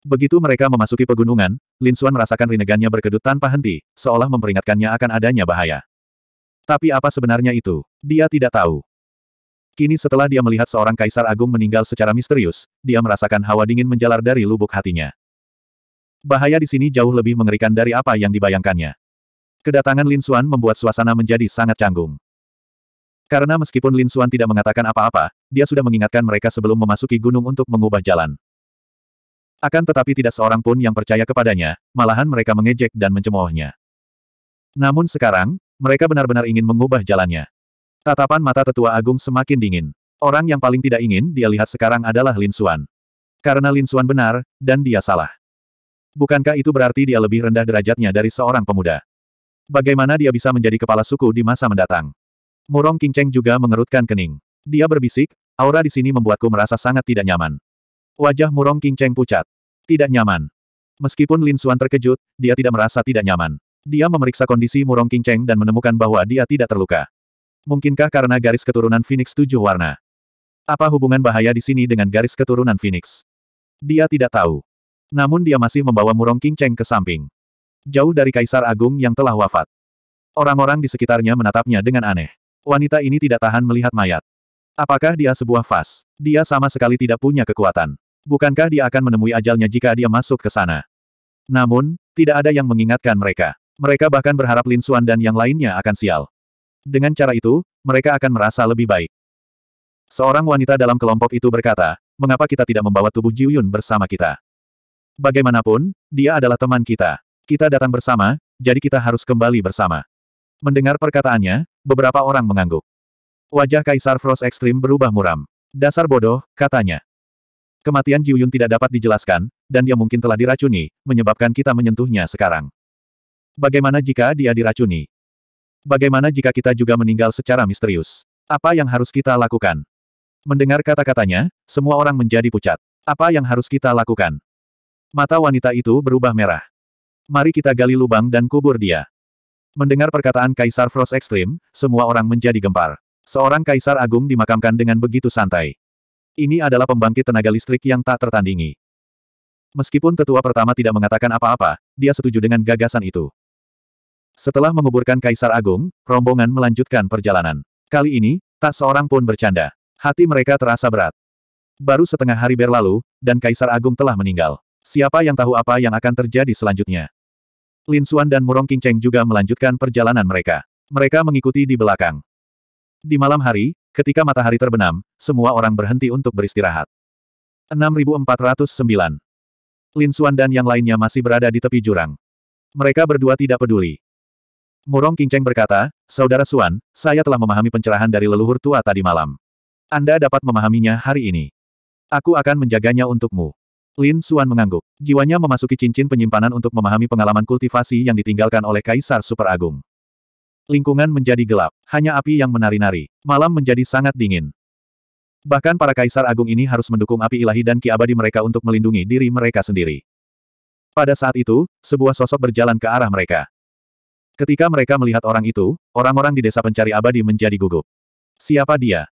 Begitu mereka memasuki pegunungan, Lin Xuan merasakan rinegannya berkedut tanpa henti, seolah memperingatkannya akan adanya bahaya. Tapi apa sebenarnya itu? Dia tidak tahu. Kini setelah dia melihat seorang kaisar agung meninggal secara misterius, dia merasakan hawa dingin menjalar dari lubuk hatinya. Bahaya di sini jauh lebih mengerikan dari apa yang dibayangkannya. Kedatangan Lin Xuan membuat suasana menjadi sangat canggung. Karena meskipun Lin Xuan tidak mengatakan apa-apa, dia sudah mengingatkan mereka sebelum memasuki gunung untuk mengubah jalan. Akan tetapi tidak seorang pun yang percaya kepadanya, malahan mereka mengejek dan mencemoohnya. Namun sekarang, mereka benar-benar ingin mengubah jalannya. Tatapan mata tetua agung semakin dingin. Orang yang paling tidak ingin dia lihat sekarang adalah Lin Xuan. Karena Lin Xuan benar, dan dia salah. Bukankah itu berarti dia lebih rendah derajatnya dari seorang pemuda? Bagaimana dia bisa menjadi kepala suku di masa mendatang? Murong Cheng juga mengerutkan kening. Dia berbisik, aura di sini membuatku merasa sangat tidak nyaman. Wajah murong King Cheng pucat. Tidak nyaman. Meskipun Lin Suan terkejut, dia tidak merasa tidak nyaman. Dia memeriksa kondisi murong King Cheng dan menemukan bahwa dia tidak terluka. Mungkinkah karena garis keturunan Phoenix tujuh warna? Apa hubungan bahaya di sini dengan garis keturunan Phoenix? Dia tidak tahu. Namun dia masih membawa murong King Cheng ke samping. Jauh dari Kaisar Agung yang telah wafat. Orang-orang di sekitarnya menatapnya dengan aneh. Wanita ini tidak tahan melihat mayat. Apakah dia sebuah fas? Dia sama sekali tidak punya kekuatan. Bukankah dia akan menemui ajalnya jika dia masuk ke sana? Namun, tidak ada yang mengingatkan mereka. Mereka bahkan berharap Lin Xuan dan yang lainnya akan sial. Dengan cara itu, mereka akan merasa lebih baik. Seorang wanita dalam kelompok itu berkata, mengapa kita tidak membawa tubuh Jiu Yun bersama kita? Bagaimanapun, dia adalah teman kita. Kita datang bersama, jadi kita harus kembali bersama. Mendengar perkataannya, beberapa orang mengangguk. Wajah Kaisar Frost Extreme berubah muram. Dasar bodoh, katanya. Kematian Jiuyun Yun tidak dapat dijelaskan, dan dia mungkin telah diracuni, menyebabkan kita menyentuhnya sekarang. Bagaimana jika dia diracuni? Bagaimana jika kita juga meninggal secara misterius? Apa yang harus kita lakukan? Mendengar kata-katanya, semua orang menjadi pucat. Apa yang harus kita lakukan? Mata wanita itu berubah merah. Mari kita gali lubang dan kubur dia. Mendengar perkataan Kaisar Frost Extreme, semua orang menjadi gempar. Seorang Kaisar Agung dimakamkan dengan begitu santai. Ini adalah pembangkit tenaga listrik yang tak tertandingi. Meskipun tetua pertama tidak mengatakan apa-apa, dia setuju dengan gagasan itu. Setelah menguburkan Kaisar Agung, rombongan melanjutkan perjalanan. Kali ini, tak seorang pun bercanda. Hati mereka terasa berat. Baru setengah hari berlalu, dan Kaisar Agung telah meninggal. Siapa yang tahu apa yang akan terjadi selanjutnya? Lin Xuan dan Murong Cheng juga melanjutkan perjalanan mereka. Mereka mengikuti di belakang. Di malam hari, Ketika matahari terbenam, semua orang berhenti untuk beristirahat. 6409. Lin Xuan dan yang lainnya masih berada di tepi jurang. Mereka berdua tidak peduli. Murong Kingceng berkata, Saudara Xuan, saya telah memahami pencerahan dari leluhur tua tadi malam. Anda dapat memahaminya hari ini. Aku akan menjaganya untukmu. Lin Xuan mengangguk. Jiwanya memasuki cincin penyimpanan untuk memahami pengalaman kultivasi yang ditinggalkan oleh Kaisar Super Agung. Lingkungan menjadi gelap, hanya api yang menari-nari. Malam menjadi sangat dingin. Bahkan para kaisar agung ini harus mendukung api ilahi dan ki abadi mereka untuk melindungi diri mereka sendiri. Pada saat itu, sebuah sosok berjalan ke arah mereka. Ketika mereka melihat orang itu, orang-orang di desa pencari abadi menjadi gugup. Siapa dia?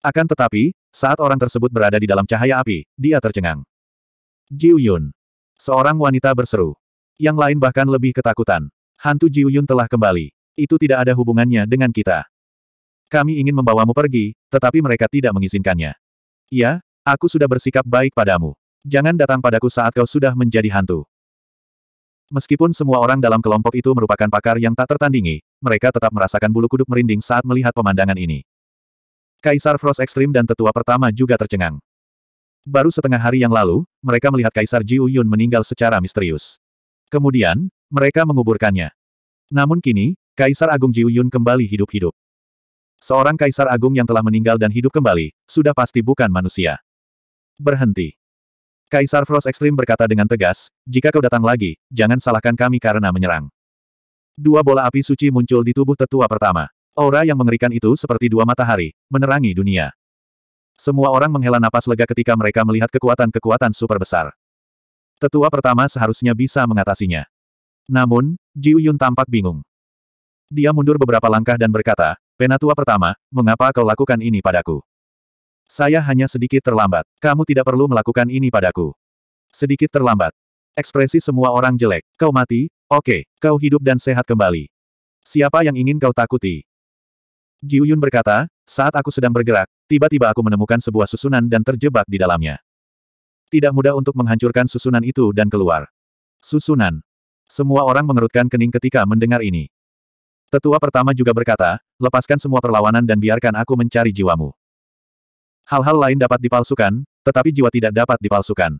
Akan tetapi, saat orang tersebut berada di dalam cahaya api, dia tercengang. Jiuyun, Yun. Seorang wanita berseru. Yang lain bahkan lebih ketakutan. Hantu Jiuyun Yun telah kembali. Itu tidak ada hubungannya dengan kita. Kami ingin membawamu pergi, tetapi mereka tidak mengizinkannya. Ya, aku sudah bersikap baik padamu. Jangan datang padaku saat kau sudah menjadi hantu. Meskipun semua orang dalam kelompok itu merupakan pakar yang tak tertandingi, mereka tetap merasakan bulu kuduk merinding saat melihat pemandangan ini. Kaisar Frost Extreme dan tetua pertama juga tercengang. Baru setengah hari yang lalu, mereka melihat Kaisar Jiu Yun meninggal secara misterius. Kemudian, mereka menguburkannya. Namun kini, Kaisar Agung Jiuyun kembali hidup-hidup. Seorang Kaisar Agung yang telah meninggal dan hidup kembali, sudah pasti bukan manusia. Berhenti. Kaisar Frost Extreme berkata dengan tegas, jika kau datang lagi, jangan salahkan kami karena menyerang. Dua bola api suci muncul di tubuh tetua pertama. Aura yang mengerikan itu seperti dua matahari, menerangi dunia. Semua orang menghela napas lega ketika mereka melihat kekuatan-kekuatan super besar. Tetua pertama seharusnya bisa mengatasinya. Namun, Jiuyun tampak bingung. Dia mundur beberapa langkah dan berkata, Penatua pertama, mengapa kau lakukan ini padaku? Saya hanya sedikit terlambat. Kamu tidak perlu melakukan ini padaku. Sedikit terlambat. Ekspresi semua orang jelek. Kau mati, oke, okay. kau hidup dan sehat kembali. Siapa yang ingin kau takuti? Jiuyun berkata, saat aku sedang bergerak, tiba-tiba aku menemukan sebuah susunan dan terjebak di dalamnya. Tidak mudah untuk menghancurkan susunan itu dan keluar. Susunan. Semua orang mengerutkan kening ketika mendengar ini. Tetua pertama juga berkata, lepaskan semua perlawanan dan biarkan aku mencari jiwamu. Hal-hal lain dapat dipalsukan, tetapi jiwa tidak dapat dipalsukan.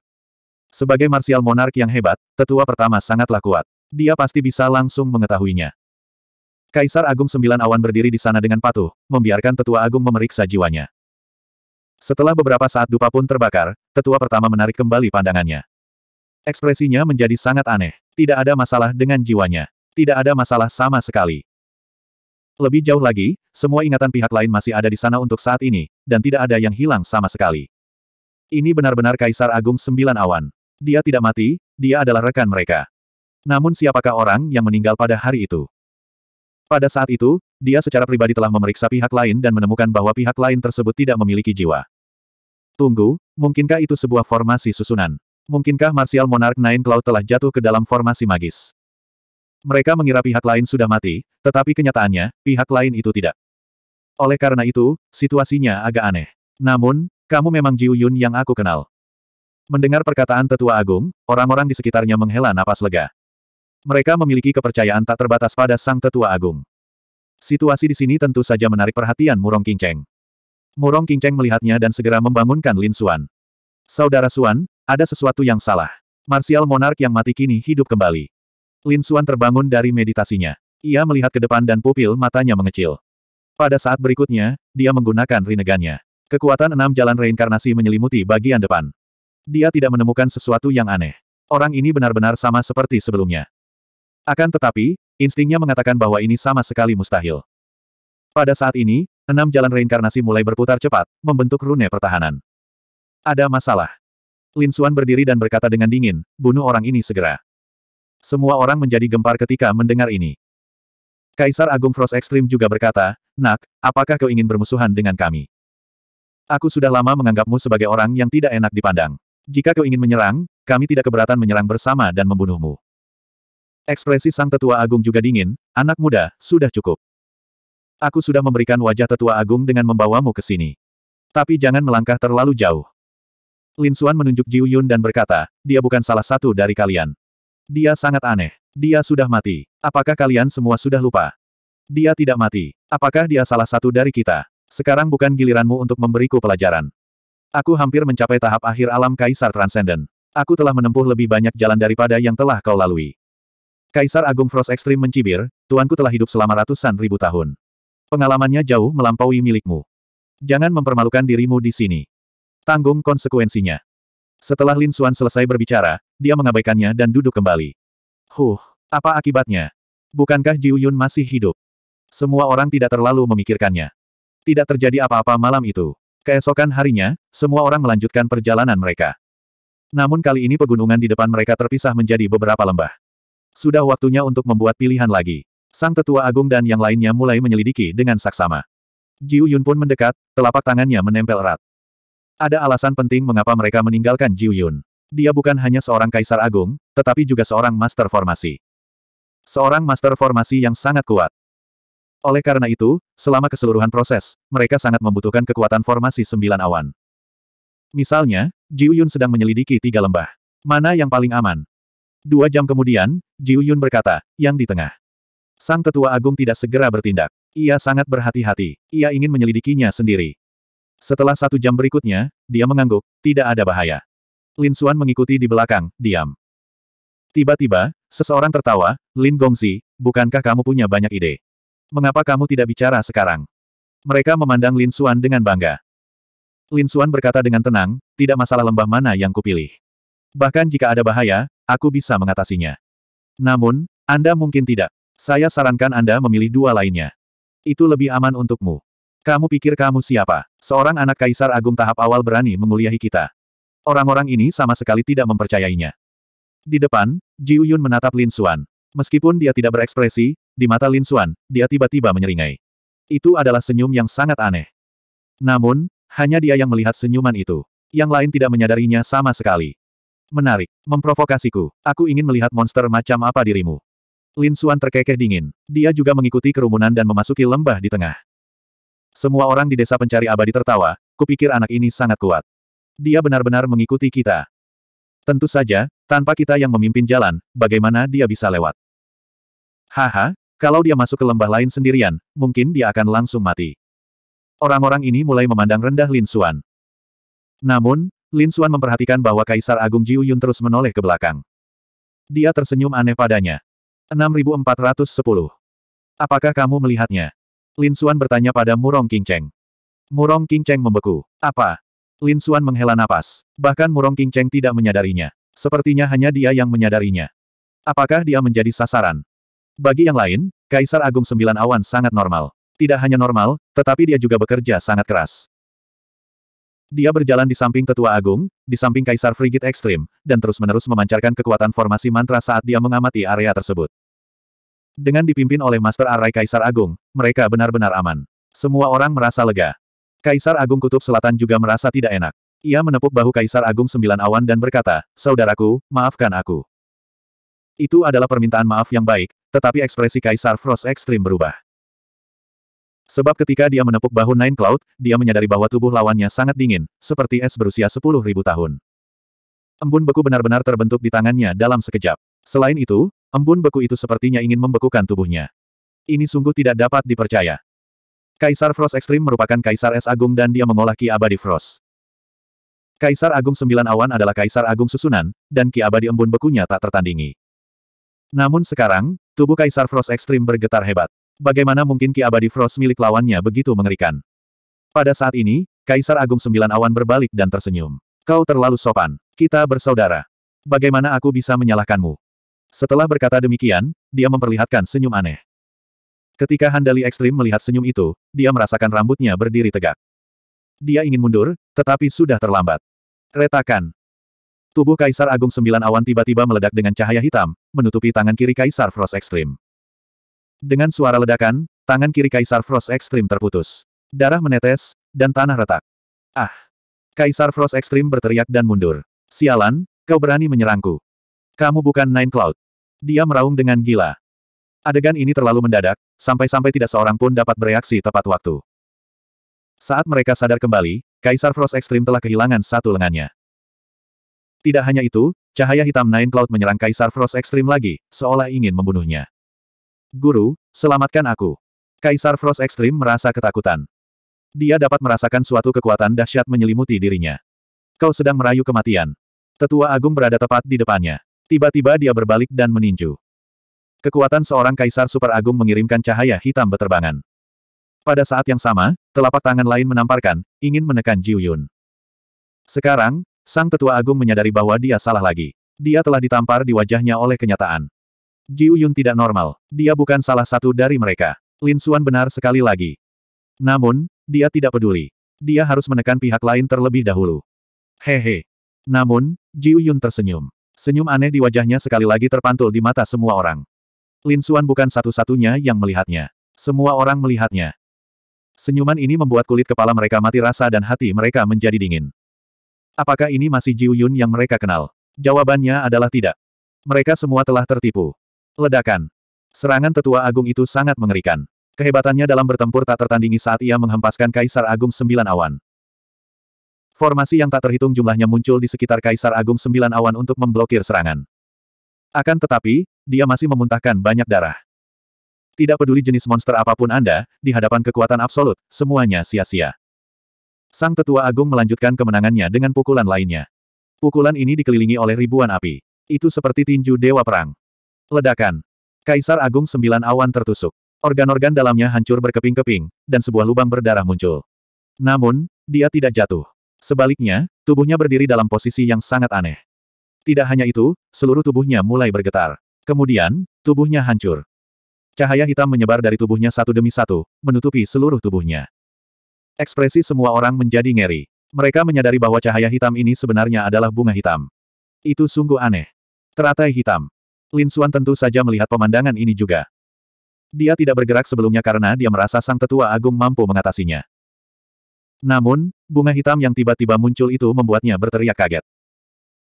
Sebagai marsial monark yang hebat, tetua pertama sangatlah kuat. Dia pasti bisa langsung mengetahuinya. Kaisar Agung Sembilan Awan berdiri di sana dengan patuh, membiarkan tetua Agung memeriksa jiwanya. Setelah beberapa saat dupa pun terbakar, tetua pertama menarik kembali pandangannya. Ekspresinya menjadi sangat aneh. Tidak ada masalah dengan jiwanya. Tidak ada masalah sama sekali. Lebih jauh lagi, semua ingatan pihak lain masih ada di sana untuk saat ini, dan tidak ada yang hilang sama sekali. Ini benar-benar Kaisar Agung Sembilan Awan. Dia tidak mati, dia adalah rekan mereka. Namun siapakah orang yang meninggal pada hari itu? Pada saat itu, dia secara pribadi telah memeriksa pihak lain dan menemukan bahwa pihak lain tersebut tidak memiliki jiwa. Tunggu, mungkinkah itu sebuah formasi susunan? Mungkinkah Martial Monarch Nine Cloud telah jatuh ke dalam formasi magis? Mereka mengira pihak lain sudah mati, tetapi kenyataannya, pihak lain itu tidak. Oleh karena itu, situasinya agak aneh. Namun, kamu memang Jiu Yun yang aku kenal. Mendengar perkataan tetua agung, orang-orang di sekitarnya menghela napas lega. Mereka memiliki kepercayaan tak terbatas pada sang tetua agung. Situasi di sini tentu saja menarik perhatian Murong Kinceng. Murong Kinceng melihatnya dan segera membangunkan Lin Suan. Saudara Suan, ada sesuatu yang salah. Martial monark yang mati kini hidup kembali. Lin Suan terbangun dari meditasinya. Ia melihat ke depan dan pupil matanya mengecil. Pada saat berikutnya, dia menggunakan rinegannya. Kekuatan enam jalan reinkarnasi menyelimuti bagian depan. Dia tidak menemukan sesuatu yang aneh. Orang ini benar-benar sama seperti sebelumnya. Akan tetapi, instingnya mengatakan bahwa ini sama sekali mustahil. Pada saat ini, enam jalan reinkarnasi mulai berputar cepat, membentuk rune pertahanan. Ada masalah. Lin Suan berdiri dan berkata dengan dingin, bunuh orang ini segera. Semua orang menjadi gempar ketika mendengar ini. Kaisar Agung Frost Extreme juga berkata, Nak, apakah kau ingin bermusuhan dengan kami? Aku sudah lama menganggapmu sebagai orang yang tidak enak dipandang. Jika kau ingin menyerang, kami tidak keberatan menyerang bersama dan membunuhmu. Ekspresi sang tetua agung juga dingin, anak muda, sudah cukup. Aku sudah memberikan wajah tetua agung dengan membawamu ke sini. Tapi jangan melangkah terlalu jauh. Lin Suan menunjuk Jiuyun dan berkata, dia bukan salah satu dari kalian. Dia sangat aneh. Dia sudah mati. Apakah kalian semua sudah lupa? Dia tidak mati. Apakah dia salah satu dari kita? Sekarang bukan giliranmu untuk memberiku pelajaran. Aku hampir mencapai tahap akhir alam Kaisar Transcendent. Aku telah menempuh lebih banyak jalan daripada yang telah kau lalui. Kaisar Agung Frost Extreme mencibir, tuanku telah hidup selama ratusan ribu tahun. Pengalamannya jauh melampaui milikmu. Jangan mempermalukan dirimu di sini. Tanggung konsekuensinya. Setelah Lin Xuan selesai berbicara, dia mengabaikannya dan duduk kembali. Huh, apa akibatnya? Bukankah Jiu Yun masih hidup? Semua orang tidak terlalu memikirkannya. Tidak terjadi apa-apa malam itu. Keesokan harinya, semua orang melanjutkan perjalanan mereka. Namun kali ini pegunungan di depan mereka terpisah menjadi beberapa lembah. Sudah waktunya untuk membuat pilihan lagi. Sang tetua agung dan yang lainnya mulai menyelidiki dengan saksama. Jiu Yun pun mendekat, telapak tangannya menempel erat. Ada alasan penting mengapa mereka meninggalkan Jiu Yun. Dia bukan hanya seorang kaisar agung, tetapi juga seorang master formasi. Seorang master formasi yang sangat kuat. Oleh karena itu, selama keseluruhan proses, mereka sangat membutuhkan kekuatan formasi sembilan awan. Misalnya, Jiu Yun sedang menyelidiki tiga lembah. Mana yang paling aman? Dua jam kemudian, Jiu Yun berkata, yang di tengah. Sang tetua agung tidak segera bertindak. Ia sangat berhati-hati. Ia ingin menyelidikinya sendiri. Setelah satu jam berikutnya, dia mengangguk, tidak ada bahaya. Lin Xuan mengikuti di belakang, diam. Tiba-tiba, seseorang tertawa, Lin Gongzi, bukankah kamu punya banyak ide? Mengapa kamu tidak bicara sekarang? Mereka memandang Lin Xuan dengan bangga. Lin Xuan berkata dengan tenang, tidak masalah lembah mana yang kupilih. Bahkan jika ada bahaya, aku bisa mengatasinya. Namun, Anda mungkin tidak. Saya sarankan Anda memilih dua lainnya. Itu lebih aman untukmu. Kamu pikir kamu siapa? Seorang anak kaisar agung tahap awal berani menguliahi kita. Orang-orang ini sama sekali tidak mempercayainya. Di depan, Jiu Yun menatap Lin Xuan. Meskipun dia tidak berekspresi, di mata Lin Xuan, dia tiba-tiba menyeringai. Itu adalah senyum yang sangat aneh. Namun, hanya dia yang melihat senyuman itu. Yang lain tidak menyadarinya sama sekali. Menarik, memprovokasiku. Aku ingin melihat monster macam apa dirimu. Lin Xuan terkekeh dingin. Dia juga mengikuti kerumunan dan memasuki lembah di tengah. Semua orang di desa pencari abadi tertawa, kupikir anak ini sangat kuat. Dia benar-benar mengikuti kita. Tentu saja, tanpa kita yang memimpin jalan, bagaimana dia bisa lewat? Haha, kalau dia masuk ke lembah lain sendirian, mungkin dia akan langsung mati. Orang-orang ini mulai memandang rendah Lin Xuan. Namun, Lin Xuan memperhatikan bahwa Kaisar Agung Jiu Yun terus menoleh ke belakang. Dia tersenyum aneh padanya. 6410. Apakah kamu melihatnya? Lin Xuan bertanya pada Murong Qingcheng. Murong Qingcheng membeku. Apa? Lin Xuan menghela napas. Bahkan Murong Qingcheng tidak menyadarinya. Sepertinya hanya dia yang menyadarinya. Apakah dia menjadi sasaran? Bagi yang lain, Kaisar Agung Sembilan Awan sangat normal. Tidak hanya normal, tetapi dia juga bekerja sangat keras. Dia berjalan di samping tetua agung, di samping kaisar Frigid ekstrim, dan terus-menerus memancarkan kekuatan formasi mantra saat dia mengamati area tersebut. Dengan dipimpin oleh Master Arai Kaisar Agung, mereka benar-benar aman. Semua orang merasa lega. Kaisar Agung Kutub Selatan juga merasa tidak enak. Ia menepuk bahu Kaisar Agung Sembilan Awan dan berkata, Saudaraku, maafkan aku. Itu adalah permintaan maaf yang baik, tetapi ekspresi Kaisar Frost Extreme berubah. Sebab ketika dia menepuk bahu Nine Cloud, dia menyadari bahwa tubuh lawannya sangat dingin, seperti es berusia sepuluh ribu tahun. Embun beku benar-benar terbentuk di tangannya dalam sekejap. Selain itu, Embun beku itu sepertinya ingin membekukan tubuhnya. Ini sungguh tidak dapat dipercaya. Kaisar Frost Ekstrim merupakan Kaisar Es Agung dan dia mengolah Ki Abadi Frost. Kaisar Agung Sembilan Awan adalah Kaisar Agung Susunan, dan Ki Abadi Embun bekunya tak tertandingi. Namun sekarang, tubuh Kaisar Frost Ekstrim bergetar hebat. Bagaimana mungkin Ki Abadi Frost milik lawannya begitu mengerikan? Pada saat ini, Kaisar Agung Sembilan Awan berbalik dan tersenyum. Kau terlalu sopan. Kita bersaudara. Bagaimana aku bisa menyalahkanmu? Setelah berkata demikian, dia memperlihatkan senyum aneh. Ketika Handali Ekstrim melihat senyum itu, dia merasakan rambutnya berdiri tegak. Dia ingin mundur, tetapi sudah terlambat. Retakan. Tubuh Kaisar Agung Sembilan Awan tiba-tiba meledak dengan cahaya hitam, menutupi tangan kiri Kaisar Frost Ekstrim. Dengan suara ledakan, tangan kiri Kaisar Frost Ekstrim terputus. Darah menetes, dan tanah retak. Ah! Kaisar Frost Ekstrim berteriak dan mundur. Sialan, kau berani menyerangku. Kamu bukan Nine Cloud. Dia meraung dengan gila. Adegan ini terlalu mendadak, sampai-sampai tidak seorang pun dapat bereaksi tepat waktu. Saat mereka sadar kembali, Kaisar Frost Extreme telah kehilangan satu lengannya. Tidak hanya itu, cahaya hitam Nine Cloud menyerang Kaisar Frost Extreme lagi, seolah ingin membunuhnya. Guru, selamatkan aku. Kaisar Frost Extreme merasa ketakutan. Dia dapat merasakan suatu kekuatan dahsyat menyelimuti dirinya. Kau sedang merayu kematian. Tetua Agung berada tepat di depannya. Tiba-tiba dia berbalik dan meninju. Kekuatan seorang kaisar super agung mengirimkan cahaya hitam beterbangan. Pada saat yang sama, telapak tangan lain menamparkan, ingin menekan Jiuyun. Sekarang, sang tetua agung menyadari bahwa dia salah lagi. Dia telah ditampar di wajahnya oleh kenyataan. Jiuyun tidak normal. Dia bukan salah satu dari mereka. Lin Suan benar sekali lagi. Namun, dia tidak peduli. Dia harus menekan pihak lain terlebih dahulu. Hehe. Namun, Jiuyun tersenyum. Senyum aneh di wajahnya sekali lagi terpantul di mata semua orang. Lin Xuan bukan satu-satunya yang melihatnya. Semua orang melihatnya. Senyuman ini membuat kulit kepala mereka mati rasa dan hati mereka menjadi dingin. Apakah ini masih Jiu Yun yang mereka kenal? Jawabannya adalah tidak. Mereka semua telah tertipu. Ledakan. Serangan tetua agung itu sangat mengerikan. Kehebatannya dalam bertempur tak tertandingi saat ia menghempaskan Kaisar Agung Sembilan Awan. Formasi yang tak terhitung jumlahnya muncul di sekitar Kaisar Agung Sembilan Awan untuk memblokir serangan. Akan tetapi, dia masih memuntahkan banyak darah. Tidak peduli jenis monster apapun Anda, di hadapan kekuatan absolut, semuanya sia-sia. Sang Tetua Agung melanjutkan kemenangannya dengan pukulan lainnya. Pukulan ini dikelilingi oleh ribuan api. Itu seperti tinju dewa perang. Ledakan. Kaisar Agung Sembilan Awan tertusuk. Organ-organ dalamnya hancur berkeping-keping, dan sebuah lubang berdarah muncul. Namun, dia tidak jatuh. Sebaliknya, tubuhnya berdiri dalam posisi yang sangat aneh. Tidak hanya itu, seluruh tubuhnya mulai bergetar. Kemudian, tubuhnya hancur. Cahaya hitam menyebar dari tubuhnya satu demi satu, menutupi seluruh tubuhnya. Ekspresi semua orang menjadi ngeri. Mereka menyadari bahwa cahaya hitam ini sebenarnya adalah bunga hitam. Itu sungguh aneh. Teratai hitam. Lin Xuan tentu saja melihat pemandangan ini juga. Dia tidak bergerak sebelumnya karena dia merasa sang tetua agung mampu mengatasinya. Namun, bunga hitam yang tiba-tiba muncul itu membuatnya berteriak kaget.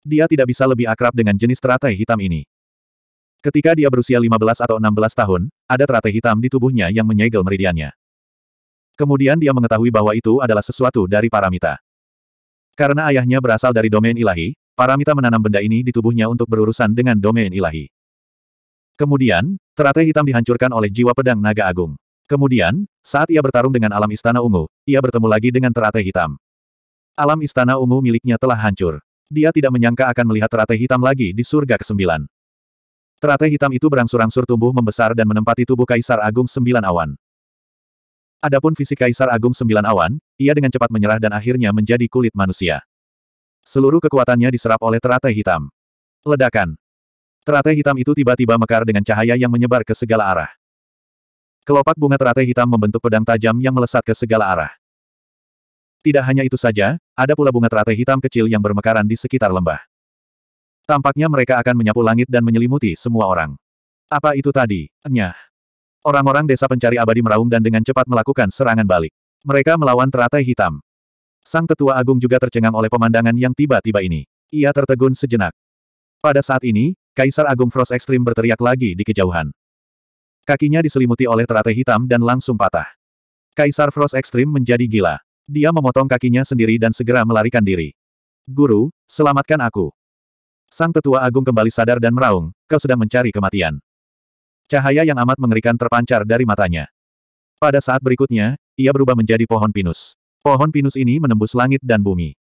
Dia tidak bisa lebih akrab dengan jenis teratai hitam ini. Ketika dia berusia 15 atau 16 tahun, ada teratai hitam di tubuhnya yang menyegel meridiannya. Kemudian dia mengetahui bahwa itu adalah sesuatu dari paramita. Karena ayahnya berasal dari domain ilahi, paramita menanam benda ini di tubuhnya untuk berurusan dengan domain ilahi. Kemudian, teratai hitam dihancurkan oleh jiwa pedang naga agung. Kemudian, saat ia bertarung dengan alam istana ungu, ia bertemu lagi dengan teratai hitam. Alam istana ungu miliknya telah hancur. Dia tidak menyangka akan melihat teratai hitam lagi di surga ke-9. Teratai hitam itu berangsur-angsur tumbuh membesar dan menempati tubuh Kaisar Agung Sembilan Awan. Adapun fisik Kaisar Agung Sembilan Awan, ia dengan cepat menyerah dan akhirnya menjadi kulit manusia. Seluruh kekuatannya diserap oleh teratai hitam. Ledakan. Teratai hitam itu tiba-tiba mekar dengan cahaya yang menyebar ke segala arah. Kelopak bunga teratai hitam membentuk pedang tajam yang melesat ke segala arah. Tidak hanya itu saja, ada pula bunga teratai hitam kecil yang bermekaran di sekitar lembah. Tampaknya mereka akan menyapu langit dan menyelimuti semua orang. Apa itu tadi? Nyah. Orang-orang desa pencari abadi meraung dan dengan cepat melakukan serangan balik. Mereka melawan teratai hitam. Sang tetua agung juga tercengang oleh pemandangan yang tiba-tiba ini. Ia tertegun sejenak. Pada saat ini, Kaisar Agung Frost Extreme berteriak lagi di kejauhan. Kakinya diselimuti oleh teratai hitam dan langsung patah. Kaisar Frost Ekstrim menjadi gila. Dia memotong kakinya sendiri dan segera melarikan diri. Guru, selamatkan aku. Sang tetua agung kembali sadar dan meraung, kau sedang mencari kematian. Cahaya yang amat mengerikan terpancar dari matanya. Pada saat berikutnya, ia berubah menjadi pohon pinus. Pohon pinus ini menembus langit dan bumi.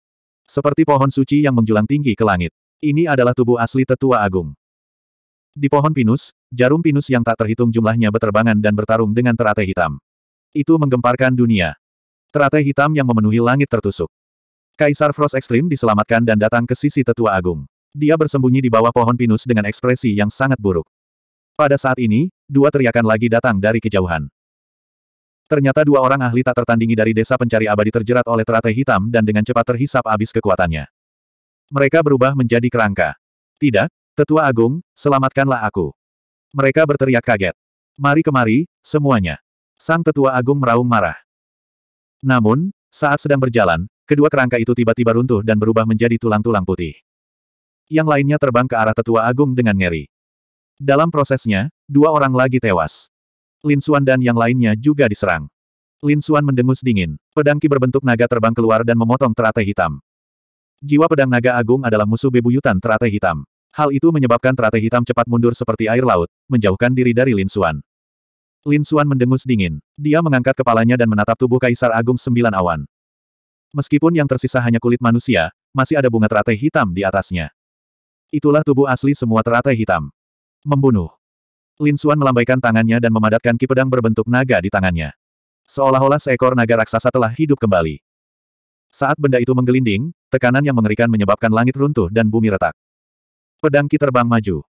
Seperti pohon suci yang menjulang tinggi ke langit. Ini adalah tubuh asli tetua agung. Di pohon pinus, jarum pinus yang tak terhitung jumlahnya beterbangan dan bertarung dengan teratai hitam. Itu menggemparkan dunia. Teratai hitam yang memenuhi langit tertusuk. Kaisar Frost Extreme diselamatkan dan datang ke sisi tetua agung. Dia bersembunyi di bawah pohon pinus dengan ekspresi yang sangat buruk. Pada saat ini, dua teriakan lagi datang dari kejauhan. Ternyata dua orang ahli tak tertandingi dari desa pencari abadi terjerat oleh teratai hitam dan dengan cepat terhisap habis kekuatannya. Mereka berubah menjadi kerangka. Tidak, Tetua Agung, selamatkanlah aku. Mereka berteriak kaget. Mari kemari, semuanya. Sang Tetua Agung meraung marah. Namun, saat sedang berjalan, kedua kerangka itu tiba-tiba runtuh dan berubah menjadi tulang-tulang putih. Yang lainnya terbang ke arah Tetua Agung dengan ngeri. Dalam prosesnya, dua orang lagi tewas. Lin Suan dan yang lainnya juga diserang. Lin Suan mendengus dingin. Pedangki berbentuk naga terbang keluar dan memotong teratai hitam. Jiwa pedang naga agung adalah musuh bebuyutan teratai hitam. Hal itu menyebabkan teratai hitam cepat mundur seperti air laut, menjauhkan diri dari Lin Xuan. Lin Xuan mendengus dingin. Dia mengangkat kepalanya dan menatap tubuh Kaisar Agung Sembilan Awan. Meskipun yang tersisa hanya kulit manusia, masih ada bunga teratai hitam di atasnya. Itulah tubuh asli semua teratai hitam. Membunuh. Lin Xuan melambaikan tangannya dan memadatkan ki pedang berbentuk naga di tangannya. Seolah-olah seekor naga raksasa telah hidup kembali. Saat benda itu menggelinding, tekanan yang mengerikan menyebabkan langit runtuh dan bumi retak. Pedang Ki terbang maju.